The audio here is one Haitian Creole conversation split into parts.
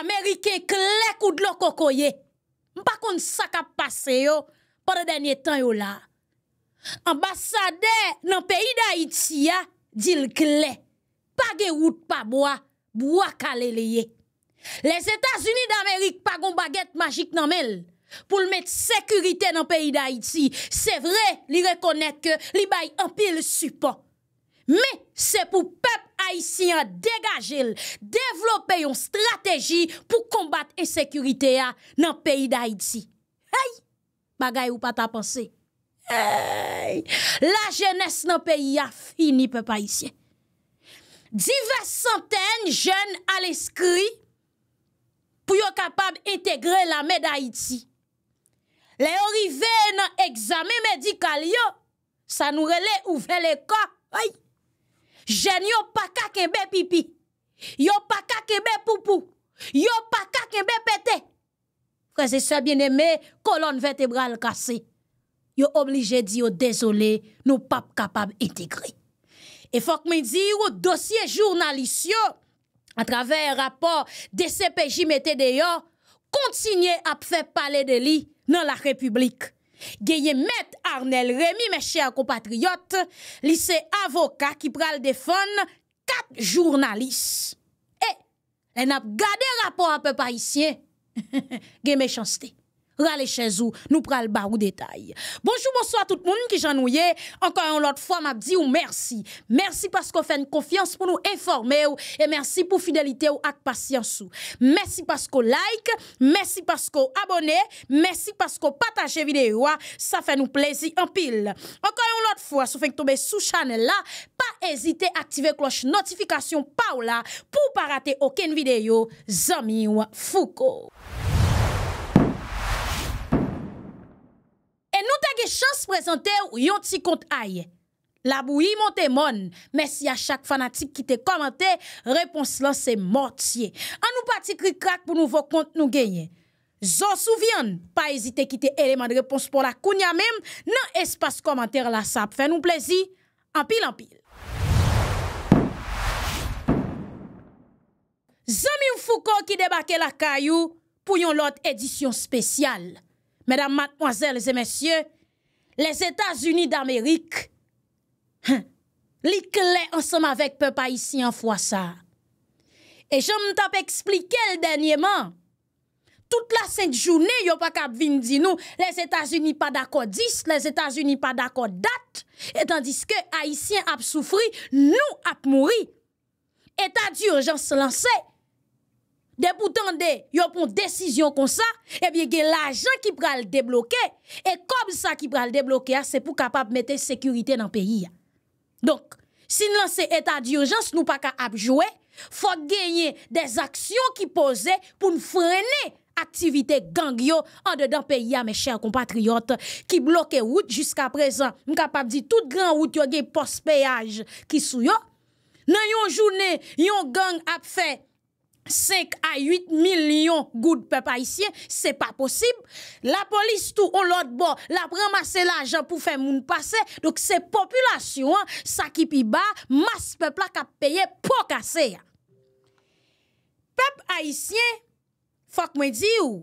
Amerike kle kou dlo koko ye. Mpa kon sakap pase yo, pade denye tan yo la. Ambassade nan peyi da Iti ya, dil kle. Page wout pa bo a, bo a kale le ye. Les Etats-Unis d'Amerik pagon baget magik nan mel. Poul met sekurite nan peyi da Iti, se vre li rekonek li bay empil supan. Me se pou pep Haitien degaje l, devlope yon strategi pou kombat e sekurite ya nan peyi da Haiti. Ay, bagay ou pa ta panse? Ay, la jenese nan peyi ya, fi ni pe pa Haitien. Divers centen jen al eskri pou yo kapab integre la mey da Haiti. Le orive nan egzame medikal yo, sa nou rele ouve le ka. Ay, jen yo pa kake mbe pipi, yo pa kake mbe pupu, yo pa kake mbe pete. Prese swa bin eme kolon vertebral kase, yo oblije di yo dezole nou pap kapab integre. E fok men di yo dosye jurnalisyon, a travè rapor de CPJ metè de yo, kontinye ap fè pale de li nan la republik. Gyeye Met Arnel, remi mè chè akou patriyot, lise avoka ki pral defon, kat jounalis. E, eh, lè nap gade rapon apè pa isye, gye mè chansite. ralè chèz ou nou pral bar ou detay. Bonjou monsou a tout moun ki jan nou ye, anka yon lot fwa mab di ou mersi. Mersi paskou fè n konfians pou nou informè ou, e mersi pou fidelite ou ak pasyans ou. Mersi paskou like, mersi paskou abone, mersi paskou patajè videyo a, sa fè nou plezi an pil. Anka yon lot fwa sou fè n k tombe sou chanel la, pa ezite aktive kloche notifikasyon pa ou la, pou pa rate okèn videyo, zami ou foukou. Nou ta ge chans prezante ou yon ti kont aye. La bou yi monte mon, mersi a chak fanatik ki te komante, repons lan se mortie. An nou pati krikrak pou nou vok kont nou genye. Zon souvyan, pa ezite ki te eleman de repons pou la kounya mem, nan espas komante la sap. Fè nou plezi, anpil anpil. Zon mi ou fou kon ki debake la kayou pou yon lot edisyon spesyal. Mesdames, mademoiselles et messieurs, les Etats-Unis d'Amérique, les clés ensemble avec peu pas ici en fois ça. Et je m'en tape expliquer le dernier moment. Toutes les cinq journées, il n'y a pas qu'à venir dire nous, les Etats-Unis pas d'accord disent, les Etats-Unis pas d'accord datent. Et tandis que Haïtien ap souffrit, nous ap mourit. Etat d'urgence se lançait. De pourtant de, yo pour décision comme ça, eh bien, gen l'argent qui pral débloquer. Et comme ça qui pral débloquer, ah, c'est pour capable mettre sécurité dans le pays. Ah. Donc, si nous lançons état d'urgence, nous pas capable jouer faut gagner des actions qui posent pour nous freiner activité gang yo en dedans pays ah, mes chers compatriotes qui bloquent route jusqu'à présent nous capable dire toute grand route yo gen poste péage qui sou yo dans une journée yon gang a fait 5 a 8 milion gout pepe Haitien, se pa posib. La polis tou ou lot bo, la prema se la jan pou fe moun pase. Dok se populasyon sa ki pi ba, mas pepla ka peye pou kase. Pepe Haitien, fok mwen di ou,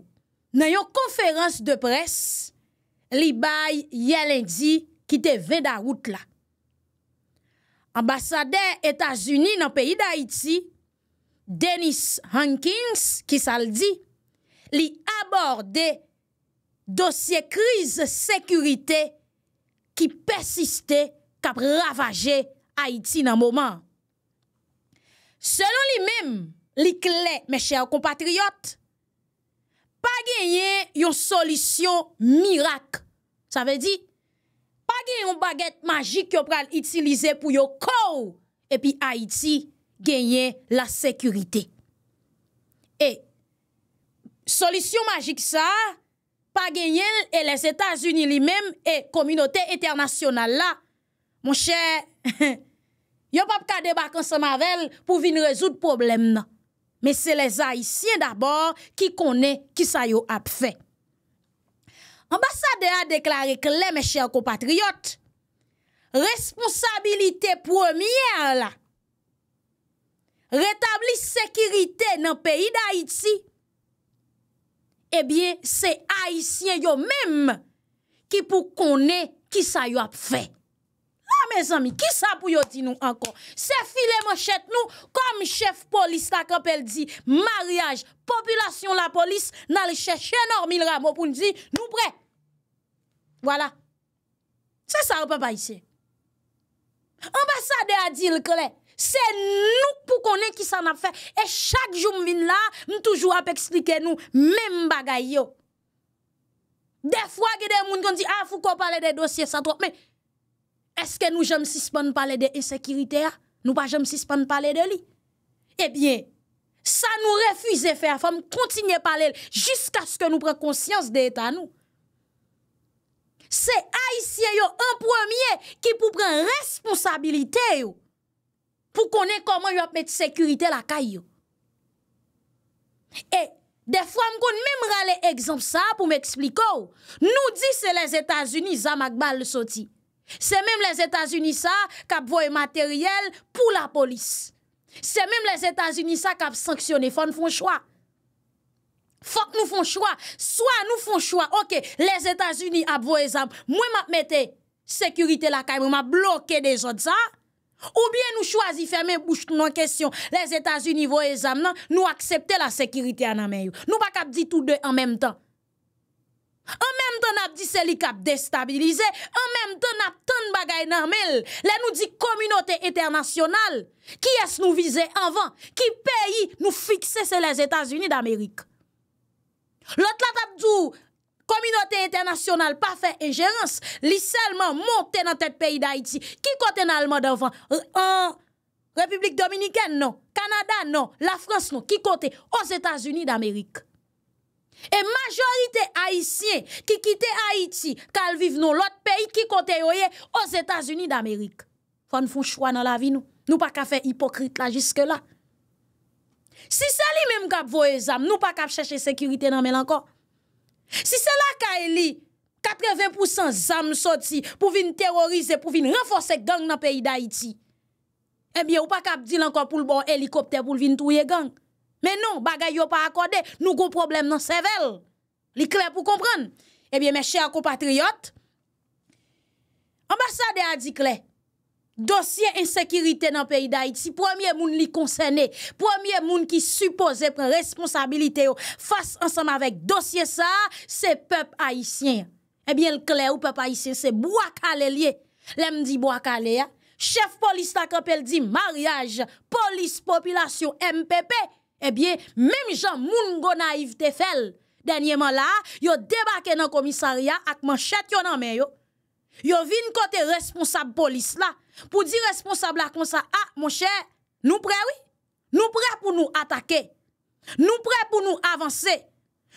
nan yon konferans de pres, li bay yelendi ki te ven da wout la. Ambasade Etasuni nan peyi da Haiti, Dennis Hankins, ki sa l di, li aborde dosye krize sekurite ki pesiste kap ravaje Haiti nan mouman. Selon li mem, li kle, meche ou kompatriot, pa genye yon solisyon mirak. Sa ve di, pa genye yon baget magik yo pral itilize pou yo kou epi Haiti. gagner la sécurité. Et solution magique ça, pas gagner Et les états unis lui-même et communauté internationale là. mon cher yo pap ka debak ensemble avec pour venir résoudre problème problème. Mais c'est les Haïtiens d'abord qui connaît qui ça yo a fait. Ambassade a déclaré que les mes chers compatriotes, responsabilité première là, retabli sekirite nan peyi d'Haïti, ebyen, se haïsien yo mèm ki pou konè ki sa yo ap fè. O, mè zami, ki sa pou yo di nou ankon? Se file mò chèt nou kom chef polis la kapel di, maryaj, populasyon la polis nan le chèche enormil ramo pou nou di nou prè. Wala. Se sa ou papayise? Ambasade Adil Kolek, Se nou pou konen ki san ap fè. E chak joun vin la, m toujou ap eksplike nou, men m bagay yo. De fwa gede moun kon di, a ah, fou kon pale de dosye sa trot, men, eske nou jom sispon pale de esekirite a? Nou pa jom sispon pale de li? E eh bie, sa nou refuize fè a fòm, kontinye pale, jisk aske nou pre konsyans de etan nou. Se a isye yo, an pwemye ki pou pren responsabilite yo. pou konen koman yon ap met sekurite la kay yo. E, defwa m kon mèm rale ekzamp sa pou m ekspliko, nou di se les Etats-Unis, zam ak bal le soti. Se mèm les Etats-Unis sa, kap voy materyel pou la polis. Se mèm les Etats-Unis sa, kap sanksyone, fòn fòn chwa. Fòk nou fòn chwa, swa nou fòn chwa, ok, les Etats-Unis ap voy zamp, mwen m ap mette sekurite la kay, mwen m ap bloke de zot sa, Ou byen nou chwazi fèmè bouch nou an kèsyon, les Etats-Unis vò e zam nan nou akseptè la sekiritè an amè yo. Nou bak ap di tout dè an mèm tan. An mèm tan ap di selik ap destabilize, an mèm tan ap ton bagay nan mèl, lè nou di komunote internasyonal, ki es nou vize anvan, ki peyi nou fikse se les Etats-Unis d'Amérique. Lò t'la tap djou, Komunote internasyonal pa fe engerans li selman monte nan tet peyi d'Haïti ki kote nan alman devan. Euh, Republik Dominikèn non. nan, Kanada nan, la Frans nan ki kote os Etats-Unis d'Amerik. E majorite Haïtien ki kite Haïti kal vive nou lot peyi ki kote yoye os Etats-Unis d'Amerik. Fon foun chwa nan la vi nou, nou pa ka fe hipokrite la jiske la. Si seli men mkap vo e zam, nou pa kap chèche sekurite nan men lanko. Si se la ka e li, 80% zam sou ti pou vin terorize, pou vin renfose gang nan peyi da iti. Ebyen eh ou pa kap di lankan pou l bon helikopter pou vin touye gang. Men non, bagay yo pa akode, nou go problem nan sevel. Li kle pou kompran? Ebyen eh me chè akou patriyot, ambasade a di kle, Dosye ensekiritè nan peyi d'Haïti, si promye moun li konsene, promye moun ki suppose pren responsabilite yo, fase ansanm avèk dosye sa, se pep Haïtien. Ebyen, eh l'kler ou pep Haïtien, se Bouakalè liye. Lem di Bouakalè, chef polis ta kapel di, mariage, polis, populasyon, MPP, ebyen, eh mèm jan moun go naiv te fel. Denye man la, yo debake nan komisariya ak man chet yo nan men yo. Yo vin kote responsable police là pour dire responsable là comme ça ah mon cher nous prêts oui nous prêts pour nous attaquer nous prêts pour nous avancer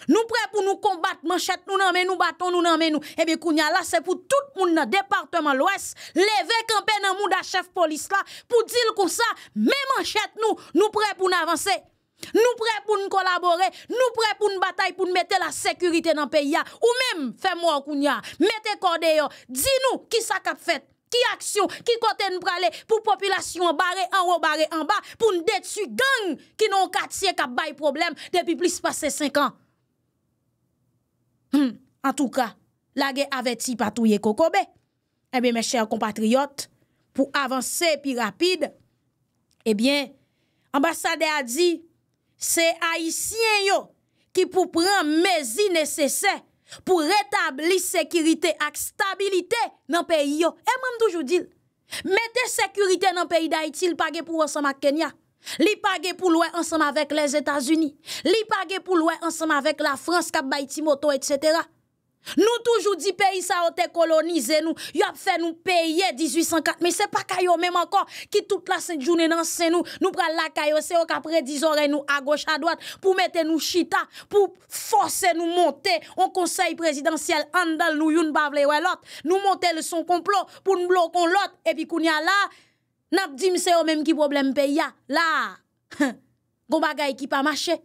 nous prêts pour nous combattre manchette nous nan nous bâton nous nan nous et eh bien kounya là c'est pour tout monde dans département l'ouest lever campé dans monde chef police là pour dire comme ça même manchette nous nous prêts pour nous avancer Nou pre pou nou kolabore, nou pre pou nou batay pou nou mette la sekurite nan peya Ou mem, fe mwa kounya, mette kode yo Di nou ki sa kap fet, ki aksyon, ki kote nou prale Pou populasyon bare, anwo bare, anba Pou nou detu gang, ki nou katye kap bay problem Depi plis pase 5 an hmm, En tou ka, la ge aveti patouye kokobe Ebe eh me chèr kompatriot Pou avanse pi rapide Ebyen, eh ambasade a di Se haisyen yo ki pou pran mezi nesesè pou retabli sekirite ak stabilite nan peyi yo. Eman eh, toujou dil. Mète sekirite nan peyi da iti l page pou ansama Kenya. Li page pou louè ansama vek les Etats-Unis. Li page pou louè ansama vek la France, Cap-Baiti, Moto, etc. Nous toujours dit pays ça ont été colonisé nous, y a fait nous payer 1804 mais c'est pas caillou même encore qui toute la sainte journée dans c'est nous, nous prend la caillou c'est qu'après 10 nous à gauche à droite pour mettre nous chita pour forcer nous monter au conseil présidentiel andal nous youn bavle l'autre, nous monter le son complot pour nous bloquer l'autre et puis a là n'a dit c'est eux même qui problème pays là. Gon bagaille qui pas marché.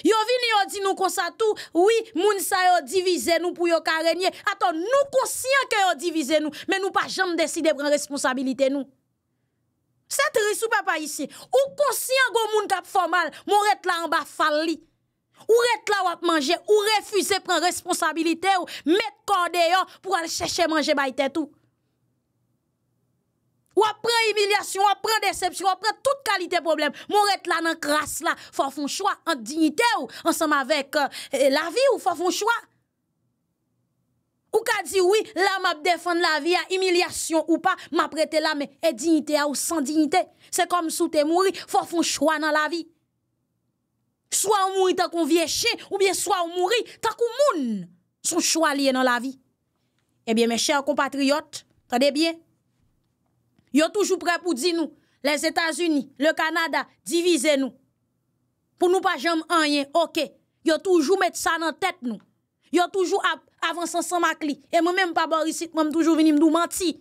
Yo vini yo di nou konsa tou, oui, moun sa yo divize nou pou yo karenye. Aton, nou konsyen ke yo divize nou, men nou pa jom deside pren responsabilite nou. Sè te resupè pa yisi, ou konsyen go moun kap formal, moun ret la anba fal li. Ou ret la wap manje, ou refuse pren responsabilite ou, met kande yo pou al chèche manje bay tè tou. Ou apren emilyasyon, ou apren decepsyon, ou apren tout kalite problem. Mou ret la nan kras la, fò fon chwa, an dignite ou, ansanm avèk eh, la vi ou fò fon chwa. Ou ka di wè, la m ap defan la vi an emilyasyon ou pa, m ap rete la me, e dignite ou san dignite. Se kom sou te mouri, fò fon chwa nan la vi. Swa ou mouri ta kon vie chè, ou bie swa ou mouri, ta kon moun, sou chwa liye nan la vi. E eh bie me chè an kompatriot, ta de bie. Yo toujours prêt pour dire nous, les États-Unis, le Canada, divisez nous. Pour nous pas jamais rien, OK. Yo toujours mettre ça dans tête nous. Yo toujours avance sans ma clé. Et moi-même, pas Boris, moi toujours venir me mentir.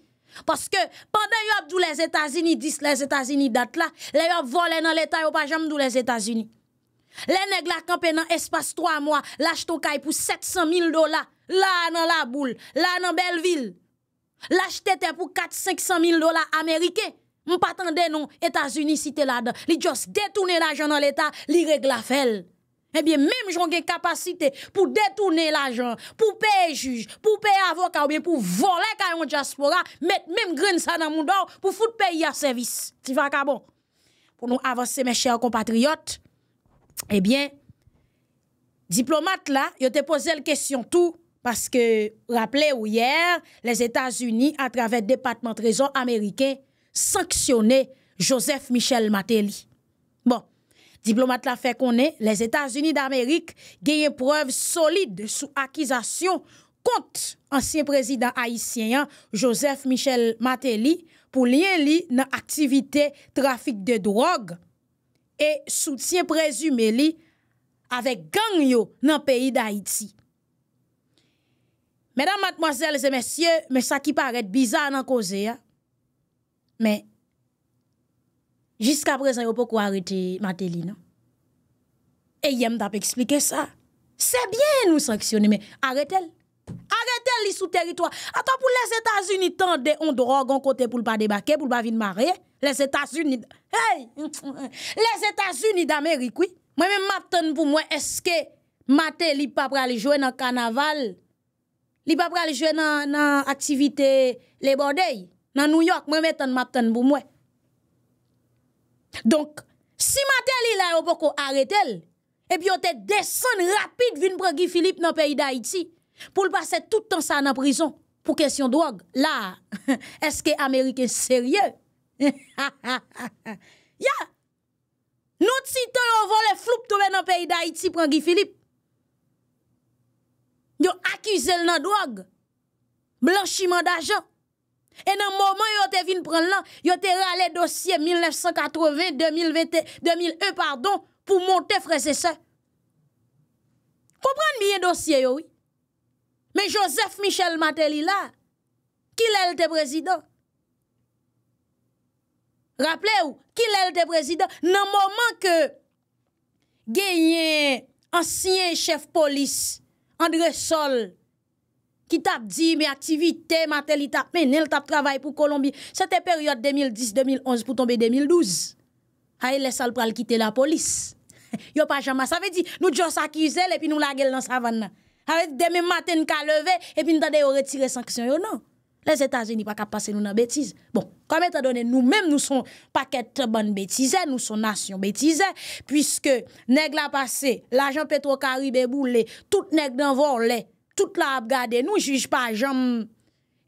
Parce que pendant que les États-Unis disent les États-Unis date là, les ont volé dans l'État, ils pas jamais les États-Unis. Les nègres la dans espace trois mois, lâche pour 700 000 dollars, là dans la boule, là dans Belleville. L'acheter pour 4 500 000 dollars américains. On pas attendre non États-Unis cité là-dedans. Ils juste détourner l'argent dans l'état, ils règle la Eh bien, même j'en une capacité pour détourner l'argent, pour payer juge, pour payer avocat ou bien pour voler caillon diaspora, mettre même grain ça dans mon dos pour foutre pays à service. Tu vas bon. Pour nous avancer mes chers compatriotes, eh bien diplomate là, il te posé la question tout Paske, rappele ou yer, les Etats-Unis, a travè depatement trezon Ameriken, sanksyonè Joseph Michel Maté li. Bon, diplomat la fè konè, les Etats-Unis d'Amérique gèye preuve solide sou akizasyon kont ansyen prezident Haitien Joseph Michel Maté li pou liyen li nan aktivite trafik de drog e soutien prezume li avek gangyo nan peyi d'Haïti. Mesdames, mademoiselles et messieurs, mais ça qui paraît bizarre dans cause, hein. mais jusqu'à présent, vous pouvez arrêter Matéli, non? Et yem t'a expliquer ça. C'est bien nous sanctionner, mais arrêtez-le. Arrêtez-le sous territoire. Attends, pour les États-Unis, tant on drogue, on côté pour ne pas débarquer, pour ne pas venir marrer. Les États-Unis, hey! Les États-Unis d'Amérique, oui. Moi-même, m'attends pour moi, est-ce que Matéli pas pour aller jouer dans le carnaval? li pa pral jwe nan aktivite le bordei, nan New York, mwen metan matan pou mwen. Donk, si maten li la yo poko areten, epi yo te desen rapit vin prangi Filip nan peyi da iti, pou l'pase toutan sa nan prison, pou kesyon drog. La, eske Amerike serye? Ya, nou titan yo vole flup tome nan peyi da iti prangi Filip. Yo accusé le drogue, blanchiment d'argent. Et dans le moment où te vin prendre là, yo te le dossier 1980 2020 2001 pardon pour monter frère et sœurs. Comprendre bien dossier oui. Mais Joseph Michel Matéli là, qui l'a, le président Rappelez-vous, qui l'a, le président Dans le moment que Gagné... ancien chef police Andre Sol, ki tap di, me aktivite, ma tel itap, me nel tap travay pou Kolombi. Sete peryote 2010-2011 pou tombe 2012, haye lè sal pral kite la polis. Yo pa jama, sa ve di, nou djons akizele, epi nou lagel nan savanna. Haye deme maten ka leve, epi nou dade yo retire sanksyon yo nan. Les Etats-Unis pa kap pase nou nan betize. Bon, kame ta donen nou menm nou son paket ban betize, nou son nasyon betize, pwiske neg la pase, la jan Petro-Karib e boule, tout neg nan vorle, tout la ap gade, nou juj pa jam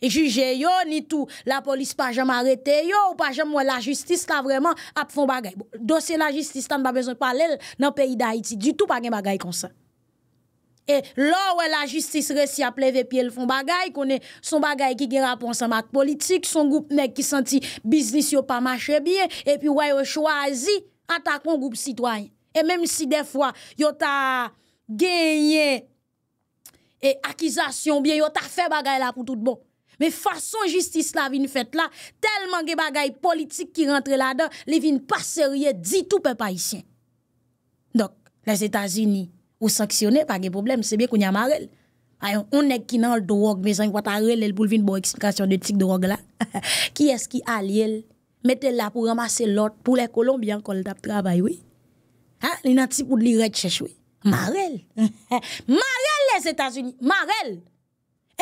juje yo ni tou, la polis pa jam arete yo, pa jam wè la justis bon, la vreman ap fon bagay. Dosye la justis tan pa bezon pale nan peyi da Haiti, du tout pa gen bagay konsant. E lò wè la jistis resi a pleve pi el fon bagay, kone son bagay ki ge raponsan mak politik, son goup mek ki senti biznis yo pa mache biye, e pi wè yo chwazi ata kon goup sitwany. E mèm si defwa, yo ta genye e akizasyon biye, yo ta fè bagay la pou tout bon. Me fason jistis la vin fèt la, telman ge bagay politik ki rentre la dan, li vin paserye ditou pe pa isyen. Dok, les Etats-Unis Ou sanksyone, pake problem, sebe koun ya marel. Ayon, un ek ki nan l drog, me zan kwa ta rel el pou vin bon eksplikasyon de tik drog la. Ki eski ali el, metel la pou ramase lot pou le kolombian kol tap trabay we. Ha, li nan ti pou li rechèche we. Marel. Marel les Etats-Unis, marel.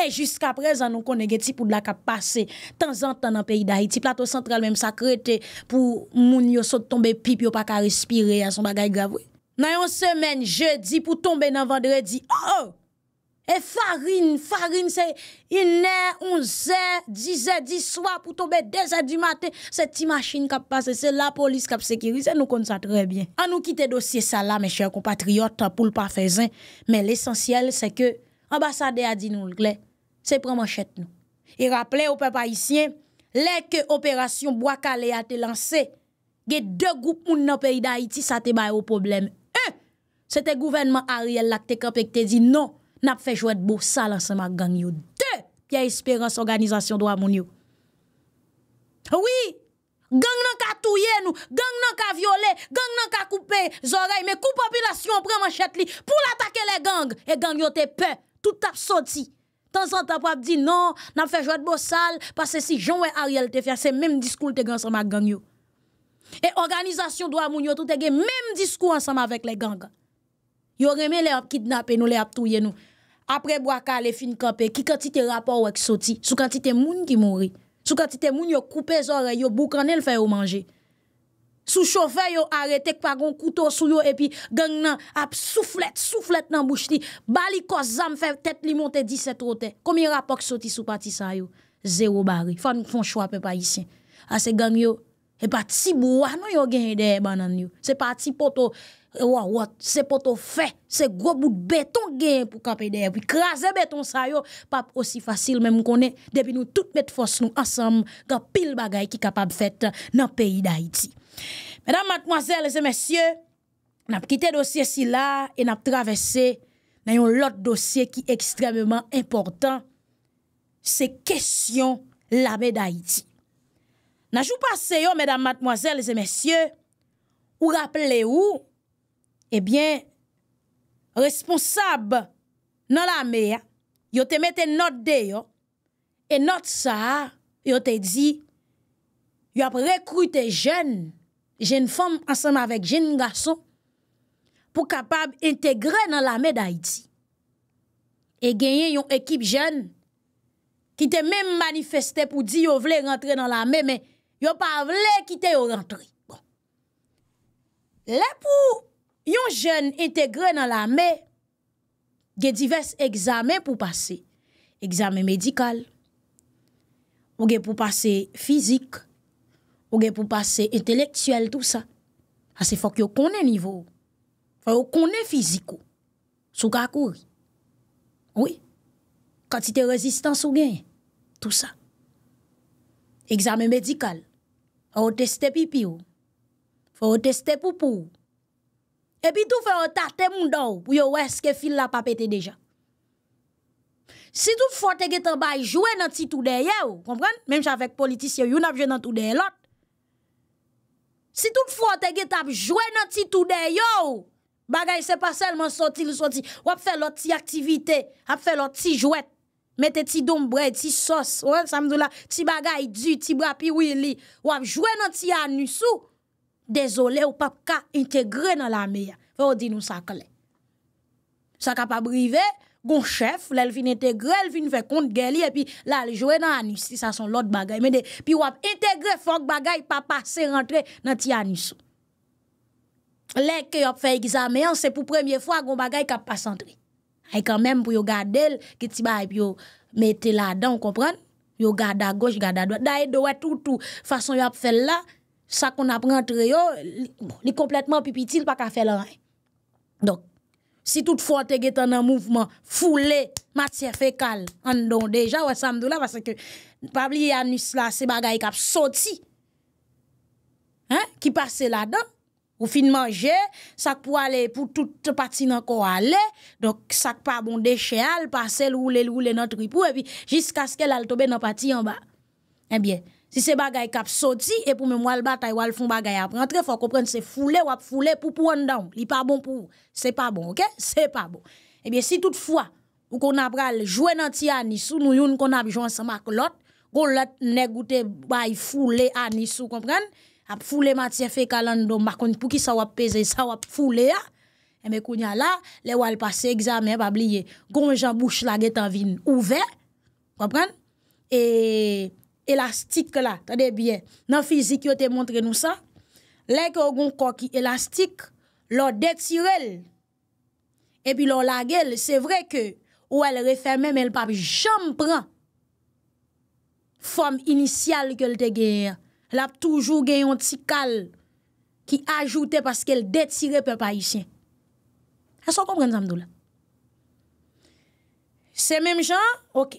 E, jiska prez anon konen ge ti pou la ka pase, tan zan tan an peyi da iti, plato sentral mem sakrete pou moun yo sot tombe pip yo pa ka respire a son bagay gravwe. Nan yon semen, jeudi, pou tombe nan vendredi, oh, oh. e farin, farin, se inè, onzè, dizè, diswa, pou tombe dezè di matè, se ti machin kap pase, se la polis kap sekirise, nou kon sa trebyen. An nou kite dosye sa la, meche, kon patriot, ta pou l pa fezen, men l esensyel se ke ambasade a di nou l gle, se preman chet nou. E rapple ou pe pa isyen, lè ke operasyon Boakale a te lanse, ge dè goup moun nan peyi da Haiti, sa te baye ou probleme. Se te gouvenman Ariel lak te kapèk te di, non, nap fejwèd bousal ansèman gangyo. De, yè espérans organizasyon do amounyo. Ouwi, gang nan ka touye nou, gang nan ka viole, gang nan ka koupe zorey, me koupopilasyon preman chet li, pou l'atake le gang, e gangyo te pe, tout ap soti. Tansan tap ap di, non, nap fejwèd bousal, pasè si joun wè Ariel te fè, se mèm diskoul te gen ansèman gangyo. E organizasyon do amounyo, tout te gen mèm diskoul ansèman vek le ganga. Yo reme le ap kidnap e nou, le ap touye nou. Apre bo akale fin kap e, ki kantite rapo wak soti, sou kantite moun ki mori. Sou kantite moun yo koupe zore, yo bou kanel fè yo manje. Sou choufer yo arete kwa gon koutou sou yo, epi gang nan ap souflet, souflet nan bouch ti, bali kos zam fèv tèt li monte 17 rotè. Komi rapo k soti sou pati sa yo? Zero bari. Fon chou apè pa isyen. Ase gang yo, e pati si bou, anon yo genye de e banan yo. Se pati poto, Eh, Wawat, se poto fe, se gro bout beton gen pou kapè der, pi krasè beton sa yo, pap osi fasil, menm konen debi nou tout met fos nou ansam, kapil bagay ki kapab fèt nan peyi da iti. Mèdam matmoazèl, lèze mèsyè, nap kite dosye si la, e nap travesse nan yon lot dosye ki ekstremèman importan, se kesyon labè da iti. Nan jou pase yo, mèdam matmoazèl, lèze mèsyè, ou rap lè ou, Ebyen, eh responsab nan la me, yo te mette not de yo, e not sa, yo te di, yo ap rekruti jen, jen fom ansanm avèk jen gaso, pou kapab integre nan la me da iti. E genyen yon ekip jen, ki te men manifestè pou di yo vle rentre nan la me, men yo pa vle ki te yo rentre. Bon. Le pou... yon jen integre nan la mè, gen divers examen pou pase. Examen medikal, ou gen pou pase fizik, ou gen pou pase inteleksyel, tout sa. Ase fok yo kone nivou, fok yo kone fizikou, sou kakouri. Ou, ou gen, kati te rezistan sou gen, tout sa. Examen medikal, ou testepi pi ou, fok ou testepi pou ou, Epi tou fe otate moun da ou pou yo wè ske fil la papete deja. Si tou fote ge tabay jwè nan ti toudè yo, kompren? Mem javek politis yo, yon ap jwè nan toudè lot. Si tou fote ge tab jwè nan ti toudè yo, bagay se pa selman soti li soti. Wap fè lot ti aktivite, ap fè lot ti jwè, mette ti dombre, ti sos. Wè, sa mdou la, ti bagay di, ti brapi wili, wap jwè nan ti anusou. Desole ou pap ka integre nan la meya. Fè ou di nou sa kle. Sa ka pa brive, gon chef, lèl fin integre, lèl fin fè kont gèli, epi lèl jouè nan anisi, sa son lòt bagay. Mède, pi wap integre, fòk bagay pa pase rentre nan ti aniso. Lèk ki wap fè egizameyan, se pou premye fwa, gon bagay ka pa sentri. Hay kanmèm pou yo gade lèl, ki ti ba epi yo mette la dan, yo gade a goj, yo gade a doj. Da e do wè toutou, fason yo ap fè lèl la, Sa kon ap rentre yo, li kompletman pipitil pa ka fè la ray. Donk, si tout fote getan nan mouvman, foule, matye fekal, an don deja wè samdou la, waseke pabli anus la se bagay kap soti, ki pase la donk, ou fin manje, sa pou ale pou tout pati nan ko ale, donk, sa pou abonde che al, pase loulé loulé nan tripou, epi, jisk aske lal tobe nan pati yon ba, enbyen. Eh Si se bagay kap soti, e pou mwen wale batay, wale fon bagay ap rentre, fò kompren, se foule wap foule pou pou an dan. Li pa bon pou, se pa bon, ok? Se pa bon. Ebyen, eh si toutfwa, ou kon ap ral jwen an ti an nissou, nou yon kon ap jwen san mak lot, kon lot ne goute bay foule an nissou, kompren? Ap foule matye fe kalan don, bakon pou ki sa wap peze, sa wap foule a, e eh me kounya la, le wale pase examen, e ba bliye, kon jan bouch la getan vin ouve, kompren? E... elastik la, tade byen, nan fizik yo te montre nou sa, lèk yo gon koki elastik, lò detirel, epi lò lage l, se vre ke, ou el refemem, el papi jom pran, fom inisyal ke l te ge, l ap toujou gen yon ti kal, ki ajoute paske l detire pe pa isyen. Aso kompren zamdou la? Se menm jan, ok,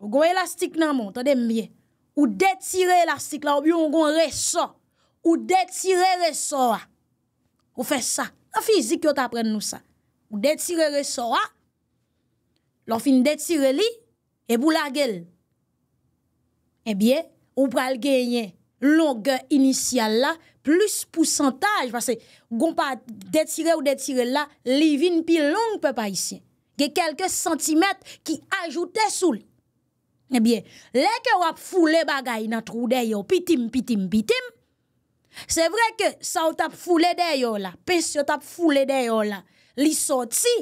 yo go elastik nan moun, tade byen, Ou detire la sik la, ou byon gwen re so. Ou detire re so a. Ou fe sa. A fizik yo ta apren nou sa. Ou detire re so a. Lofin detire li, e bou la gel. Ebyen, eh ou pral genyen longen inisyal la, plus poussantaj. Ou gwen pa detire ou detire la, li vin pi long pe pa isyen. Ge kelke sentimet ki ajoute sou li. Ebyen, eh leke wap foule bagay nan trou deyo, pitim, pitim, pitim. Se vre ke sa wap foule deyo la, pes yo wap foule deyo la, li soti.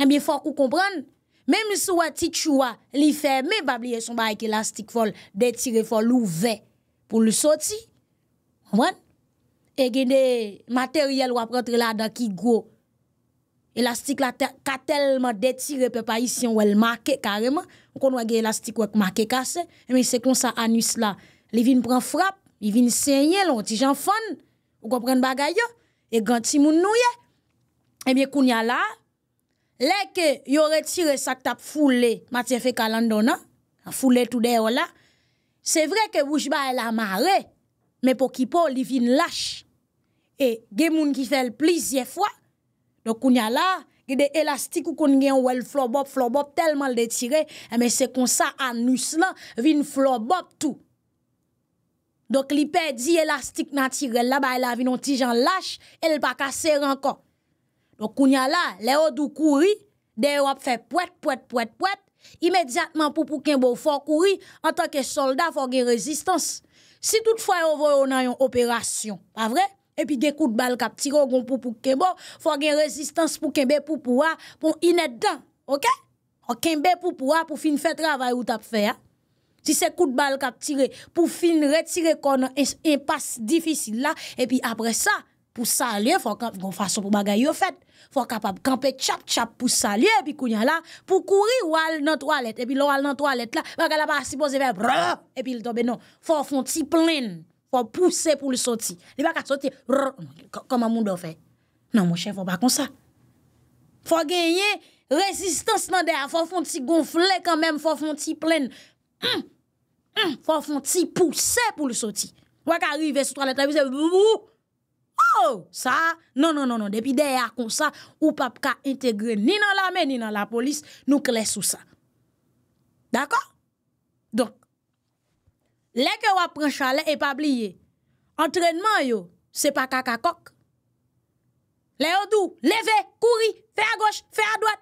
Ebyen, eh fok ou kompran, mem sou wap titchou wap, li fèmè babliye son ba ek elastik fol, detire fol ou ve pou li soti. Wan? E gen de materyel wap rentre la da ki gwo. Élastique la ka tellement détiré peuple haïtien ici on elle marqué carrément. On connait élastique ou marqué cassé mais eh c'est comme ça anus là. Li vinn prend frappe, ils vinn saigner l'on ti j'en fon. Ou comprendre et grand ti moun nou ye. Eh bien kounya là les que yo retiré ça que t'a foulé matière fait calandona, foulé tout derrière là. C'est vrai que Bouchba elle a marée mais pour qui pour li vinn lâche. Et des moun qui fait plusieurs fois Do kounya la, ge de elastik ou kon gen ou el flop bop, flop bop, telman le de tire, eme eh se konsa anus la, vin flop bop tou. Do kli pe di elastik nan tire la, ba ela vin on ti jan lache, el pa kase renkon. Do kounya la, le ou du kouri, de ou ap fe pwet, pwet, pwet, pwet, imediatman pou pou ken bo fok kouri, an tanke soldat fok gen rezistans. Si tout fwa yo vwè yo nan yon operasyon, pa vre? et puis gen coup de balle cap tiro gon pou pou kembo faut gen résistance pour kembe pou pou a pour inet dan OK on kembe pou pou pour fin faire travail ou t'ap faire si c'est coup de balle cap tiré pour fin retirer corps un passe difficile là et puis après ça pour saluer faut qu'on façon pour bagaille au fait faut capable camper chap chap pour saluer et puis kounya là pour courir ou aller dans toilette et puis l'aller dans toilette là bagaille là pas supposé faire et puis il tombe non faut font ti plein faut pousser pour le sortir. Il va pas sortir. Comment monde doit faire Non mon ne faut pas comme ça. Faut gagner résistance dans des faut font gonfler quand même, faut font petit pleine. Hum, hum, faut font pousser pour le sortir. Ou arriver sur toilette, vous c'est Oh, ça, non, non, non, non. Depuis derrière comme ça, ou pas intégrer ni dans la main, ni dans la police, nous clés sous ça. D'accord Le ke wap pran chale e pabliye. Entrenman yo, se pa kakakok. Le yo dou, leve, kouri, fe a goche, fe a doat.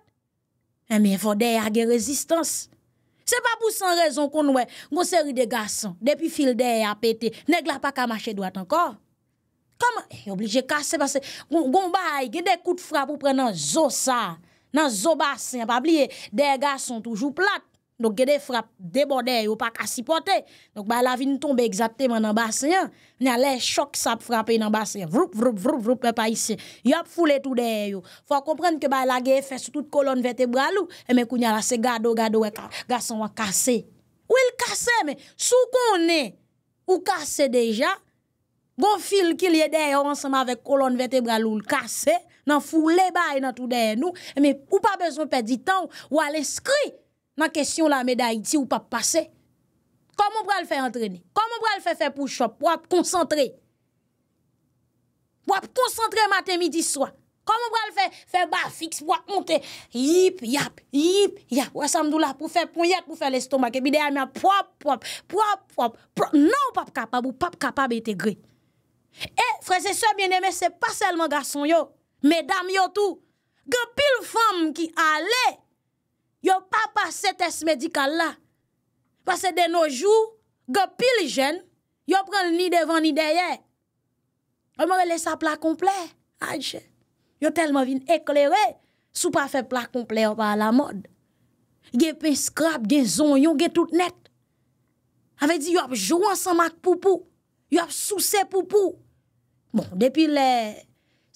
E mi yon fo deye agye rezistans. Se pa pou san rezon kon wè, monseri de gason, depi fil deye apete, nek la pa kamache doat ankor. Kama, e oblije kase, se pa se, gombay, ge de kout fra pou pre nan zo sa, nan zo basen, pabliye, deye gason toujou plat. Donk gede frap debode yo, pa kasi pote. Donk bay la vin tombe egzapte man nan basenyan. Nya le chok sap frapen nan basenyan. Vroup, vroup, vroup, vroup, vroup, pe pa isye. Yap fule tou deyo. Fwa komprenn ke bay la geye fes tout kolon vete bralou. Eme kou nya la se gado, gado, e gason wak kase. Ou e l kase, me? Sou kon ne? Ou kase deja? Gon fil ki liye deyo ansama ve kolon vete bralou l kase. Nan fule bay nan tou deyo nou. Eme ou pa bezon pe di tan ou aleskri. nan kesyon la meday ti ou pap pase, kon moun pral fe antrene, kon moun pral fe fe pou chop, pou ap koncentre, pou ap koncentre maten midi swa, kon moun pral fe ba fix, pou ap monte, yip, yap, yip, yap, wè samdou la pou fe pou yet, pou fe l'estomak, e bi dey a mè, pou ap, pou ap, pou ap, pou ap, pou ap, nan ou pap kapab, ou pap kapab ete gri. E, frèze, se bienemè, se pa selman gason yo, medam yo tou, gen pil fom ki ale, Yo pa pa setes medikal la. Pase deno jou, ge pil jen, yo pren ni devan ni deye. Yo mori lesa pla komple. Ay che, yo telman vin eklerwe. Sou pa fe pla komple, yo pa la mod. Ge pen skrap, ge zon, yo ge tout net. A ve di yo ap joun san mak poupou. Yo ap sou se poupou. Bon, depi le...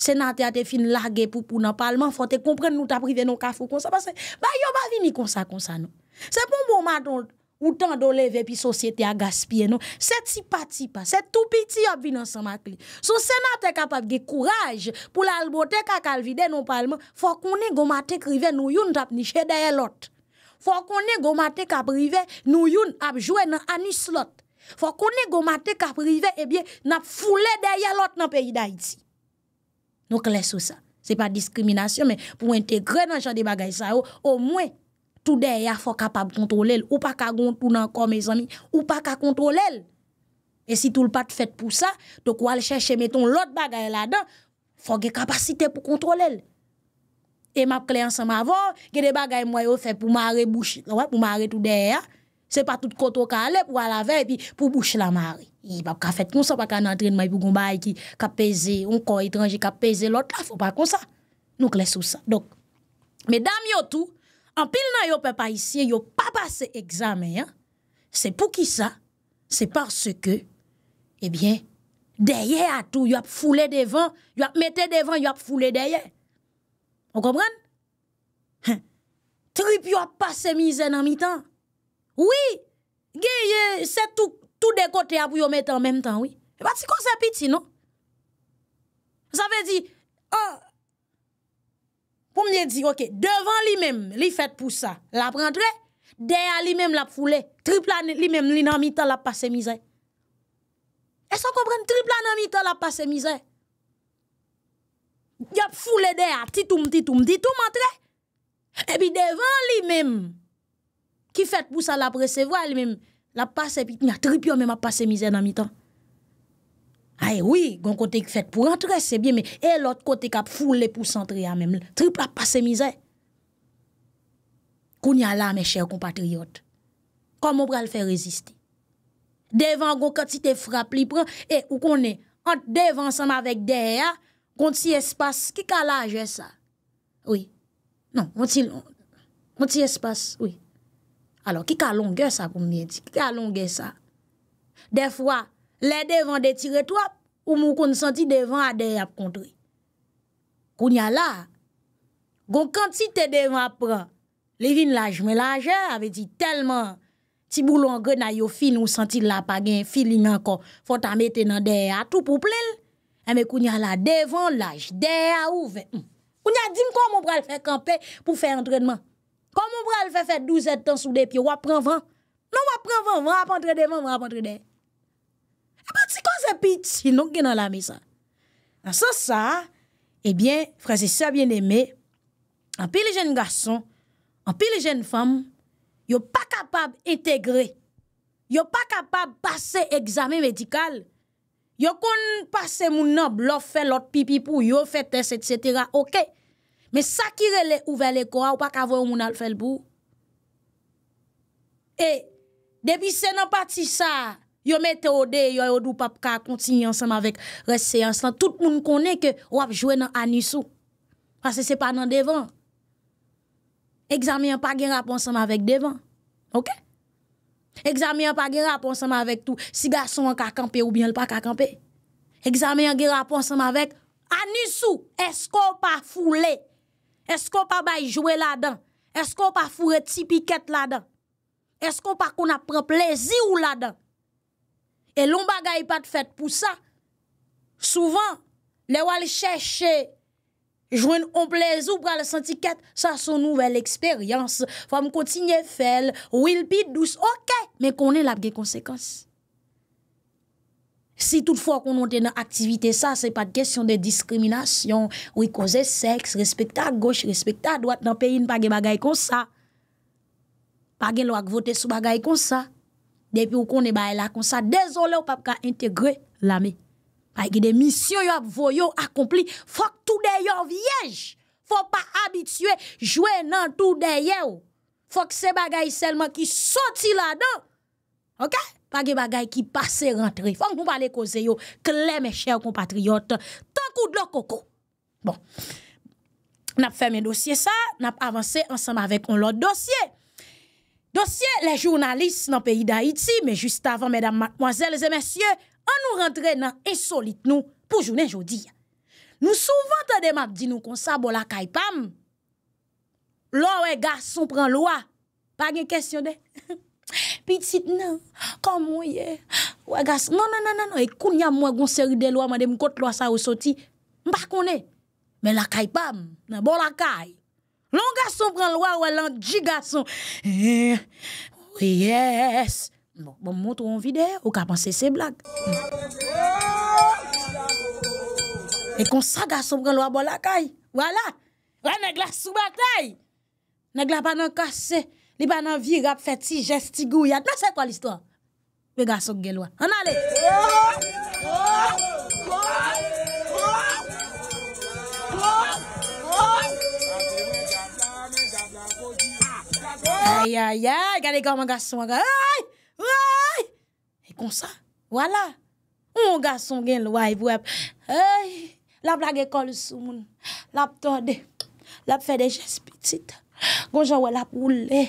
senate a te fin lage pou pou nan palman, fote kompren nou ta prive nou kafou kon sa, ba yo ba vini kon sa kon sa nou. Se pou mbo mato, ou tan do leve pi sosyete a gaspye nou, se tipa tipa, se toupiti yop vi nan san makli. So senate kapap ge kouraj, pou lalbote kakal vide nou palman, fote konen gomate krive nou yon tap nishe daye lot. Fote konen gomate kaprive nou yon ap jwe nan anis lot. Fote konen gomate kaprive ebyen eh nap fule daye lot nan peyi da iti. Pou kles ou sa, se pa diskriminasyon men, pou entegrè nan jan de bagay sa yo, ou mwen, tout der ya fò kapab kontrole el, ou pa ka gontou nan komè zanmi, ou pa ka kontrole el. E si tout le pat fèt pou sa, tok wale chèche meton lot bagay la dan, fò ge kapasite pou kontrole el. E map klen san ma vò, ge de bagay mwayo fè pou mare bouchi, pou mare tout der ya, se pa tout koto ka ale pou wale ave, pou bouchi la mare. Y pa pa ka fet kon sa pa ka nan trin Mai pou kon bay ki ka peze Un kon itranji ka peze lot la Fou pa kon sa Mè dam yo tou An pil nan yo pe pa isye Yo pa pase examen Se pou ki sa Se parce ke eh Deye atou Yo ap foule devan Yo ap mette devan Yo ap foule deye On komran Troup yo ap pase mizè nan mitan Oui Gye se tou tout dekote apou yo mette an menm tan, oui. E ba ti kon sepiti, nou. Zave di, pou mwen di, ok, devan li menm, li fet pou sa, la prentre, deyan li menm la poule, tripla li menm li nan mitan la passe mizè. E sa kompren, tripla nan mitan la passe mizè. Yap fule deyan, titoum, titoum, titoum, entre. E bi devan li menm, ki fet pou sa la presevwa li menm, La pase pitnya, tripyon men ap pase mizè nan mi tan. Ae, ah, oui, gon kote k fèt pou rentre, se bie men, e lot kote kap foule pou sentre ya men. Trip la pase mizè. Koun ya la, me chè, kompatriot. Kwa moun pral fè rezisti. Devan go, kati te frap li pran, e, ou konen, ant devan san avèk dehè ya, konti espas, kika la jè sa? Ouye, non, konti espas, ouye. Alors, kika longge sa pou mwenye di? Kika longge sa? De fwa, le devan de tire to ap, ou moun kon senti devan a dey ap kontre. Koun ya la, gon kan ti te devan ap pran, le vin laj men lajè, ave di telman, ti boulon genay yo fin ou senti la pa gen, filin an kon, fwa ta meten an dey a tou pou plen, eme koun ya la devan laj, dey a ou ve. Koun ya di mkon moun pral fe kampe, pou fe entredman. kon moun bral fè fè 12 etan soudè, pi yo wap pran vran. Non wap pran vran, vran apantre de, vran apantre de. A pati kon zè pit, si nou gen nan la misan. Nan san sa, ebyen, frazi sa bien eme, an pi li jen garson, an pi li jen fam, yo pa kapab integre, yo pa kapab pase examen medikal, yo kon pase moun nab, lo fè lot pipipou, yo fè tes et cetera, oké, Men sakire le ouve le kwa ou pa kavoy ou moun al felbou. E, debi se nan pati sa, yo mette ode, yo yo dou papka, kontini ansanm avek, resse ansanm. Tout moun konen ke wap jwe nan Anissou. Pase se pa nan devan. E gzami an pa gen rap ansanm avek devan. Ok? E gzami an pa gen rap ansanm avek tou. Si gwa son an kakampe ou bien l pa kakampe. E gzami an gen rap ansanm avek, Anissou, esko pa foule? Esko pa bayi jwe la dan? Esko pa fure ti piket la dan? Esko pa kon apre plezi ou la dan? E lomba gayi pa te fet pou sa. Souvan, le wale chèche jwen on plezi ou prale senti ket sa son nouvel eksperyans. Fwa m kontinye fel, wil pi dous, ok. Men konen la bge konsekans. Si tout fwa kon non te nan aktivite sa, se pa de kesyon de diskriminasyon, ou i koze seks, respekta goch, respekta doat nan peyin, pa gen bagay kon sa. Pa gen lwak vote sou bagay kon sa. Depi ou kon ne baye la kon sa, dezole ou pap ka integre lame. Pa gen de misyon yo ap voyo, akompli, fok toude yo vyej. Fok pa abitue, jwe nan toude yo. Fok se bagay selman ki soti la do. Ok? Page bagay ki pase rentre. Fong mou pale koze yo. Klem e chè ou kompatriyot. Tank ou dlo koko. Bon. Nap fèm e dosye sa. Nap avanse ansam avek on lot dosye. Dosye le jounalist nan peyi da Iti. Me juste avan, medam, mwazel, mwazel, mwazel, mwazel, mwazel, mwazel, mwazel, mwazel, mwazel, mwazel, mwazel, mwazel, mwazel, mwazel, mwazel, mwazel, mwazel, mw Petit nan, kan mwenye, wagas. Nan nan nan nan nan, non. e kou nyam mwen goun seri de lwa mwen dem kote lwa sa ou soti. Mpa kone, men lakay pam, nan bon lakay. Loun gaso pran lwa walan, di gaso. Yes! Bon, bon mwotou an vide, ou ka panse se blag. Hmm. E kon sa gaso pran lwa bon lakay. Wala, wane glasou batay. Ne gla pa nan kase. Li ba nan vi rap feti, jes ti gou yad. Nase to listo. Me gason gen lwa. Anale. Ay, ay, ay. Gade gwa mwen gason gwa. Ay, ay. E konsa. Wala. Mwen gason gen lwa evweb. Ay. Lap la ge kol sou moun. Lap tonde. Lap fe de jes pitit. Gonja wè la poule,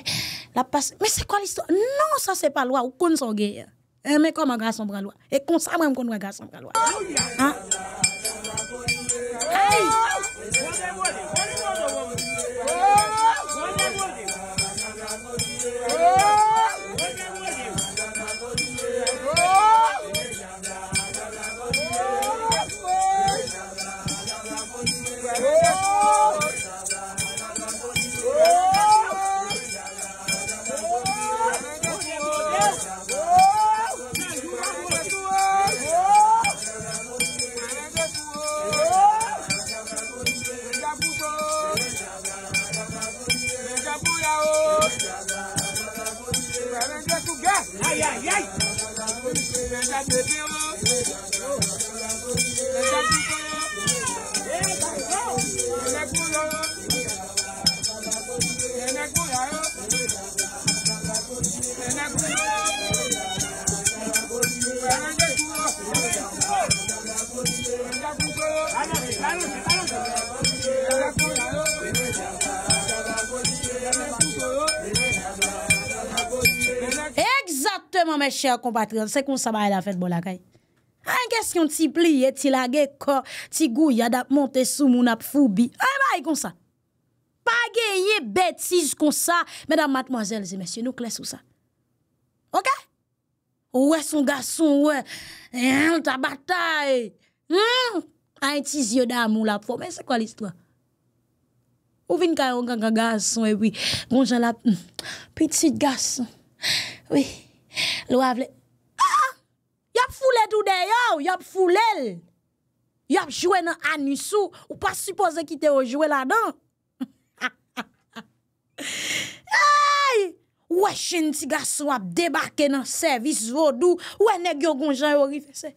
la pase Mè se kwa listo? Nan sa se pa lwa Ou kon san gè eh, Mè kom an gwa san bralwa E kon sa mèm kon wè an gwa san bralwa Che kompatri, se kon sa baye la fet bolakay An kesyon ti pli Ti lage kò, ti gou Yadap monte sou moun ap fubi An baye kon sa Pageye betiz kon sa Mèdam matmozèl zi mèsyon nou kles ou sa Ok? Ouwe son gasson ouwe Tabatay An tiz yoda moun ap fubi Mè se kwa l'istwa Ouvin kwa yon ganga gasson Gonjan la hmm. Petit gasson Oui Lwa vle, ah! yop fule douden yow, yop fulel, yop jwe nan anisou, ou pa suppose ki te o jwe la dan. Ou e chen ti ga swap debake nan servis vodu, ou e neg yo gonjan yo rifese.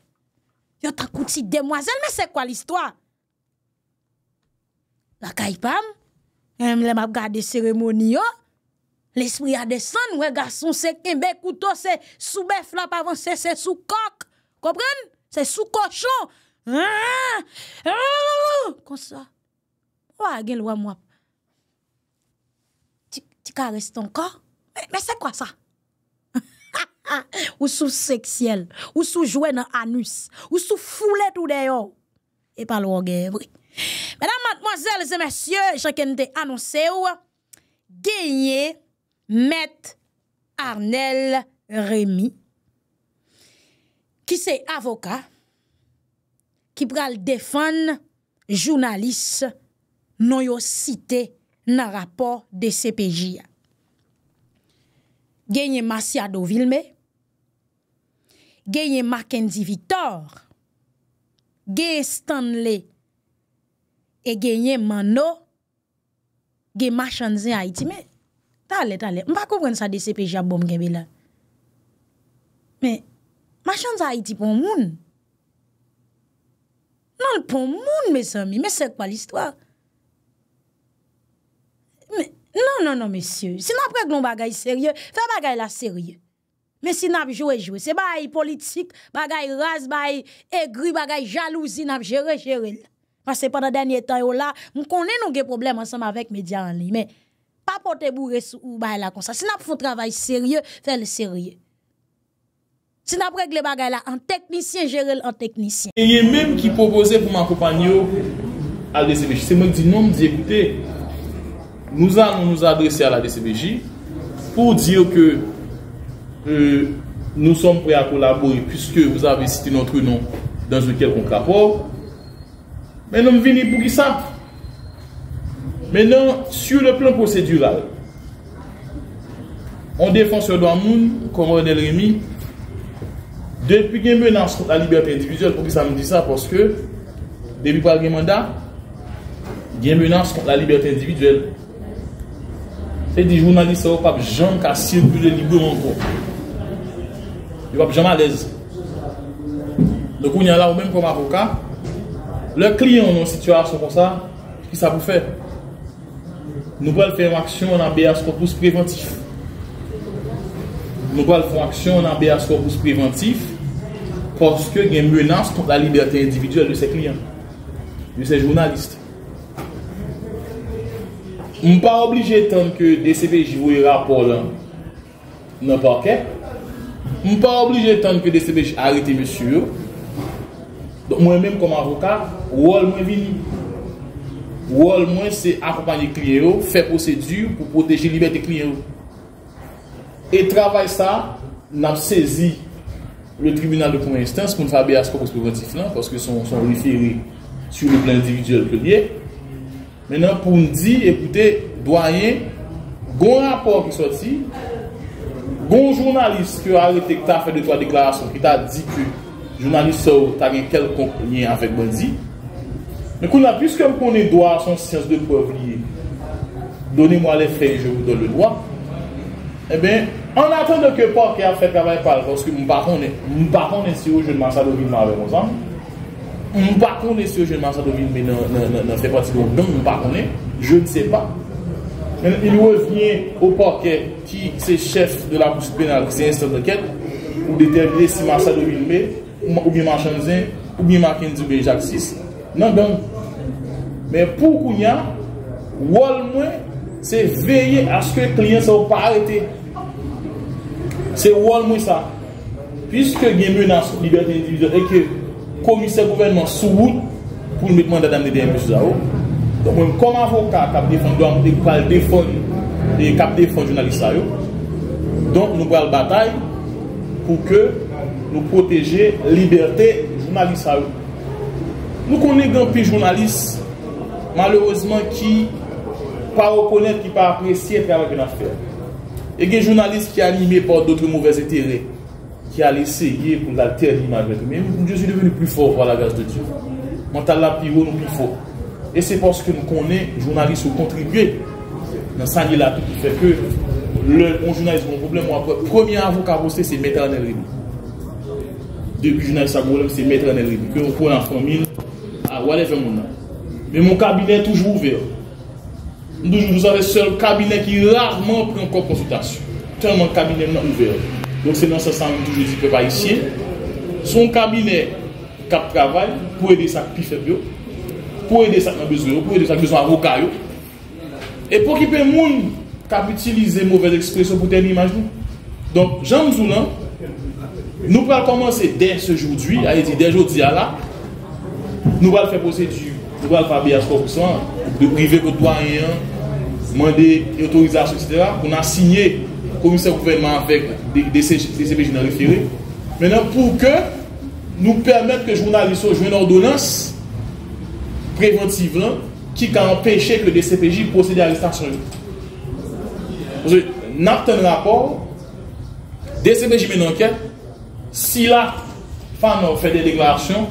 Yo takouti demwazel, me se kwa l'istwa? La kaypam, mlem ap gade seremoni yo. L'esprit a descendu, ouais, garçon, c'est kembe, couteau, c'est sous bœuf là, avant, avancer, c'est sous coq. Comprenez? C'est sous cochon. Hein? Hein? Comme ça. Ouais, gen loi moi. Tu caresses ton corps? Mais, c'est quoi ça? ou sous sexuel, ou sous jouer dans anus, ou sous fouler tout d'ailleurs Et pas loin, oui. Mesdames, mademoiselles et messieurs, chacun t'ai annoncé ou gagné... Met Arnel Remy, ki se avoka, ki pral defan jounalis nou yo site nan rapor de CPJ. Genye Masiadovilme, genye Makenzi Vitor, genye Stanley, e genye Mano, genye Machanze Haidime. Talè, talè, m pa koupren sa de sepeja bom gebe la. Me, ma chan sa iti pon moun. Nan l pon moun me san mi, me serk pa l histwa. Me, non, non, non, nan nan nan mesye, si nan preglon bagay serye, fe bagay la serye. Me si nan ap jowe jowe, se bagay politik, bagay raz, bagay egru, bagay jalouzi nan ap jere jere la. Ma se pa da denye tan yo la, m konen nou ge problem ansanm avek me diyan li, me. pa pote bou resou ou bay la konsa. Sinap foun travay serye, fèl serye. Sinap regle bagay la, an teknisyen, jere l'an teknisyen. E yè mèm ki propose pou m'akopanyo al DCBJ. Se mèm di nom di ekoute, nou zan nou nou adrese al DCBJ pou dir ke nou som pre a kolabori pwiske vou zave citi notre non dan zou kel konk rapor. Mèm nou vini pou ki sapre. Menan, sou le plan posèdural, on defon se do amoun, kon rè del remi, depi gen menans kont la libertè individuel, pou ki sa mè di sa, poske, debi pal gen manda, gen menans kont la libertè individuel. Fè di jounan li sa wop ap jank a sirkou de libe moun kon. Yop ap jank alez. Nekou nyan la ou mèm kon ma foka, le kliyon non situasyon kon sa, ki sa pou fè? Nou pa l fèm aksyon an a beya skopous preventif. Nou pa l fèm aksyon an a beya skopous preventif porske gen menas ton la libertè individuel de se kliyen. De se jounalist. Mou pa oblije tan ke DCB jivou y rapol nan pake. Mou pa oblije tan ke DCB jivou a rete mè sur. Mwen mèm kon avoka, wol mwen vini. Mwen mèm kon avoka, Ou al mwen se akopanyi kliye yo, fè posèdur pou poteji libeti kliye yo. E travay sa, nam sezi le tribunal de pou mwen istans, kon fè a beyasko pou skou gwen di flan, pou skou son rifiri sou le plen individuel ke liye. Mènen pou mwen di, ekoute, dwayen, goun rapor ki soti, goun jounalist ki a rete kta fè de to a deklarasyon, ki ta di ki jounalist sa ou, ta gen kel konklyen an fèk mwen di, Nekou nan, pwiske m konen doa son siyans de kwevliye, donen mwa le frey, je vou don le doa, e ben, an atonde ke pokè a fè pèvay pal, fòske m bakonè, m bakonè si yo jenman sa do minme avè monsan, m bakonè si yo jenman sa do minme nan fè pati do, non, m non, non, non, bakonè, bon. je ne se pa, men, il wè vien o pokè ki se chef de la bousi penal, ki se instan de ket, ou detèvile si man sa do minme, ou mi man chanzen, ou mi man ken di bejaksis, nan don. Men pou kou nyan, wòl mwen se veye aske kliyen sa wop pa arete. Se wòl mwen sa. Piske gen menas Liberté Individuelle e ke komise gouvernement soubou, pou mwen mwen da damne de MPS la wop, konm avoka kap defon, kap defon jounalist la wop, don nou bwa l batay pou ke nou proteje Liberté jounalist la wop. Nous connaissons des journalistes, malheureusement, qui ne pas reconnaître, qui ne pas apprécier le une affaire, Et des journalistes qui sont animés par d'autres mauvais intérêts, qui ont essayé pour la terre de Mais je suis devenu plus fort par la grâce de Dieu. Mental la pire, nous plus fort. Et c'est parce que nous connaissons journalistes qui ont contribué dans ce là qui fait que le bon journaliste, un problème, le premier avocat posté, c'est Maître Anel Depuis le journaliste à problème, c'est Maître Anel Que en famille, Ou ah, aleve moun nan Men moun kabinet toujou ouver Mdoujou nou zavè sèl kabinet ki larman Pren kon konsultasyon Tèlman kabinet nou nan ouver Don se nan se san moun toujou zi pe pa isye Son kabinet kap travay Pou e de sak pi feb yo Pou e de sak nan bezwe yo Pou e de sak bezwa roka yo E pou ki pe moun kap itilize mouvel ekspresyon Pou ten imaj nou Don jan mzoulan Nou pral komanse der sejou dwi Ayeti der jodi a la Nous allons faire procédure, nous allons faire à corpus, de priver le doyen, demander autorisation, etc. On a signé le commissaire gouvernement avec des DCPJ dans le référé. Maintenant, pour que nous permettre que les journalistes jouent une ordonnance préventive hein, qui a empêché que le DCPJ procède à l'arrestation. Parce que nous un rapport, DCPJ met une enquête, si la femme fait des déclarations,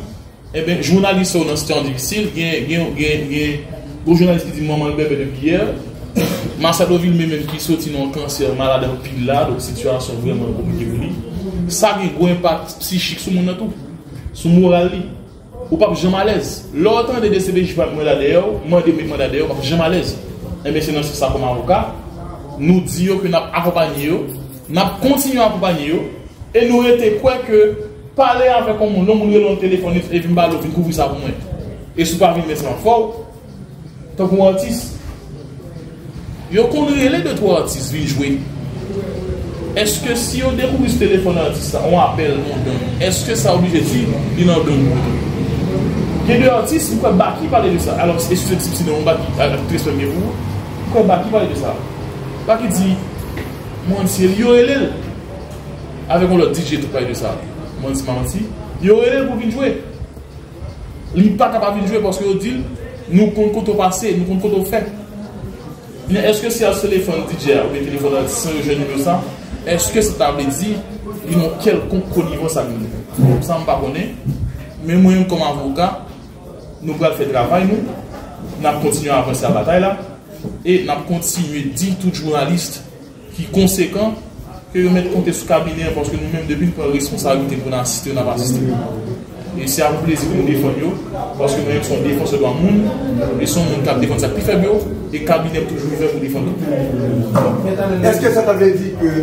Ebe, eh jounalist se ou nan sityon diksil, gen, gen, gen, gen, ou bon jounalist ki di maman bebe de gyer, masadovil men men ki soti nan kanser malade an pil la, do seksualasyon vwèman gouni gouni, sa gen gwen pat psichik sou moun an tou, sou moral li, ou pa pou jemalèz. Lò tan de desebe jivan mwen la deyo, mwen de mwen la deyo, pa pou jemalèz. Ebe, se nan se sa konman woka, nou diyo ke nap akopany yo, nap kontinyo akopany yo, e nou ete kwe ke... pale an fe kon mon, nou moun lue loun telefon et vin balot vin kouvri sa pou mwen. E sou parvin mèsyan fòw, tok mwen otis. Yo kon lue lè de to otis vin jwen. Eske si yo den kouvri se telefon otis, an apel, moun don, eske sa oblije di, inan blon moun don. Gen de otis, mwen kon baki pale de sa. Alors, eskou euh, sepsi mwen baki, ak krespe mè mè mou, mwen kon baki pale de sa. Baki di, moun seri, yo lè lè. Afe kon lò, di jè tou pale de sa. Mwansi mwansi, yo elen pou vinjwe. Li pa kapa vinjwe pwoske yo dil, nou kon koto pase, nou kon koto fe. Eske se a sele fwantidje a oube televodat se jenou mwosa, eske se tabe di, li nou kel kon kounivos a gouni. Sa mpa kone, men mwenyou kon avoka, nou prad fe drabay nou, nap kontinu avansi a batay la, e nap kontinu di tout jounalist ki konsekwant ke yo met kontè sou kabiner porske nou mèm debil pè responsa a goutè pou nan asiste, nan pa asiste. E se a mou plezi pou defon yo porske nou mèm son defonse do an moun e son moun kap defonse api feb yo e kabiner toujou fè pou defon yo. Est-ke sa t'avez di ke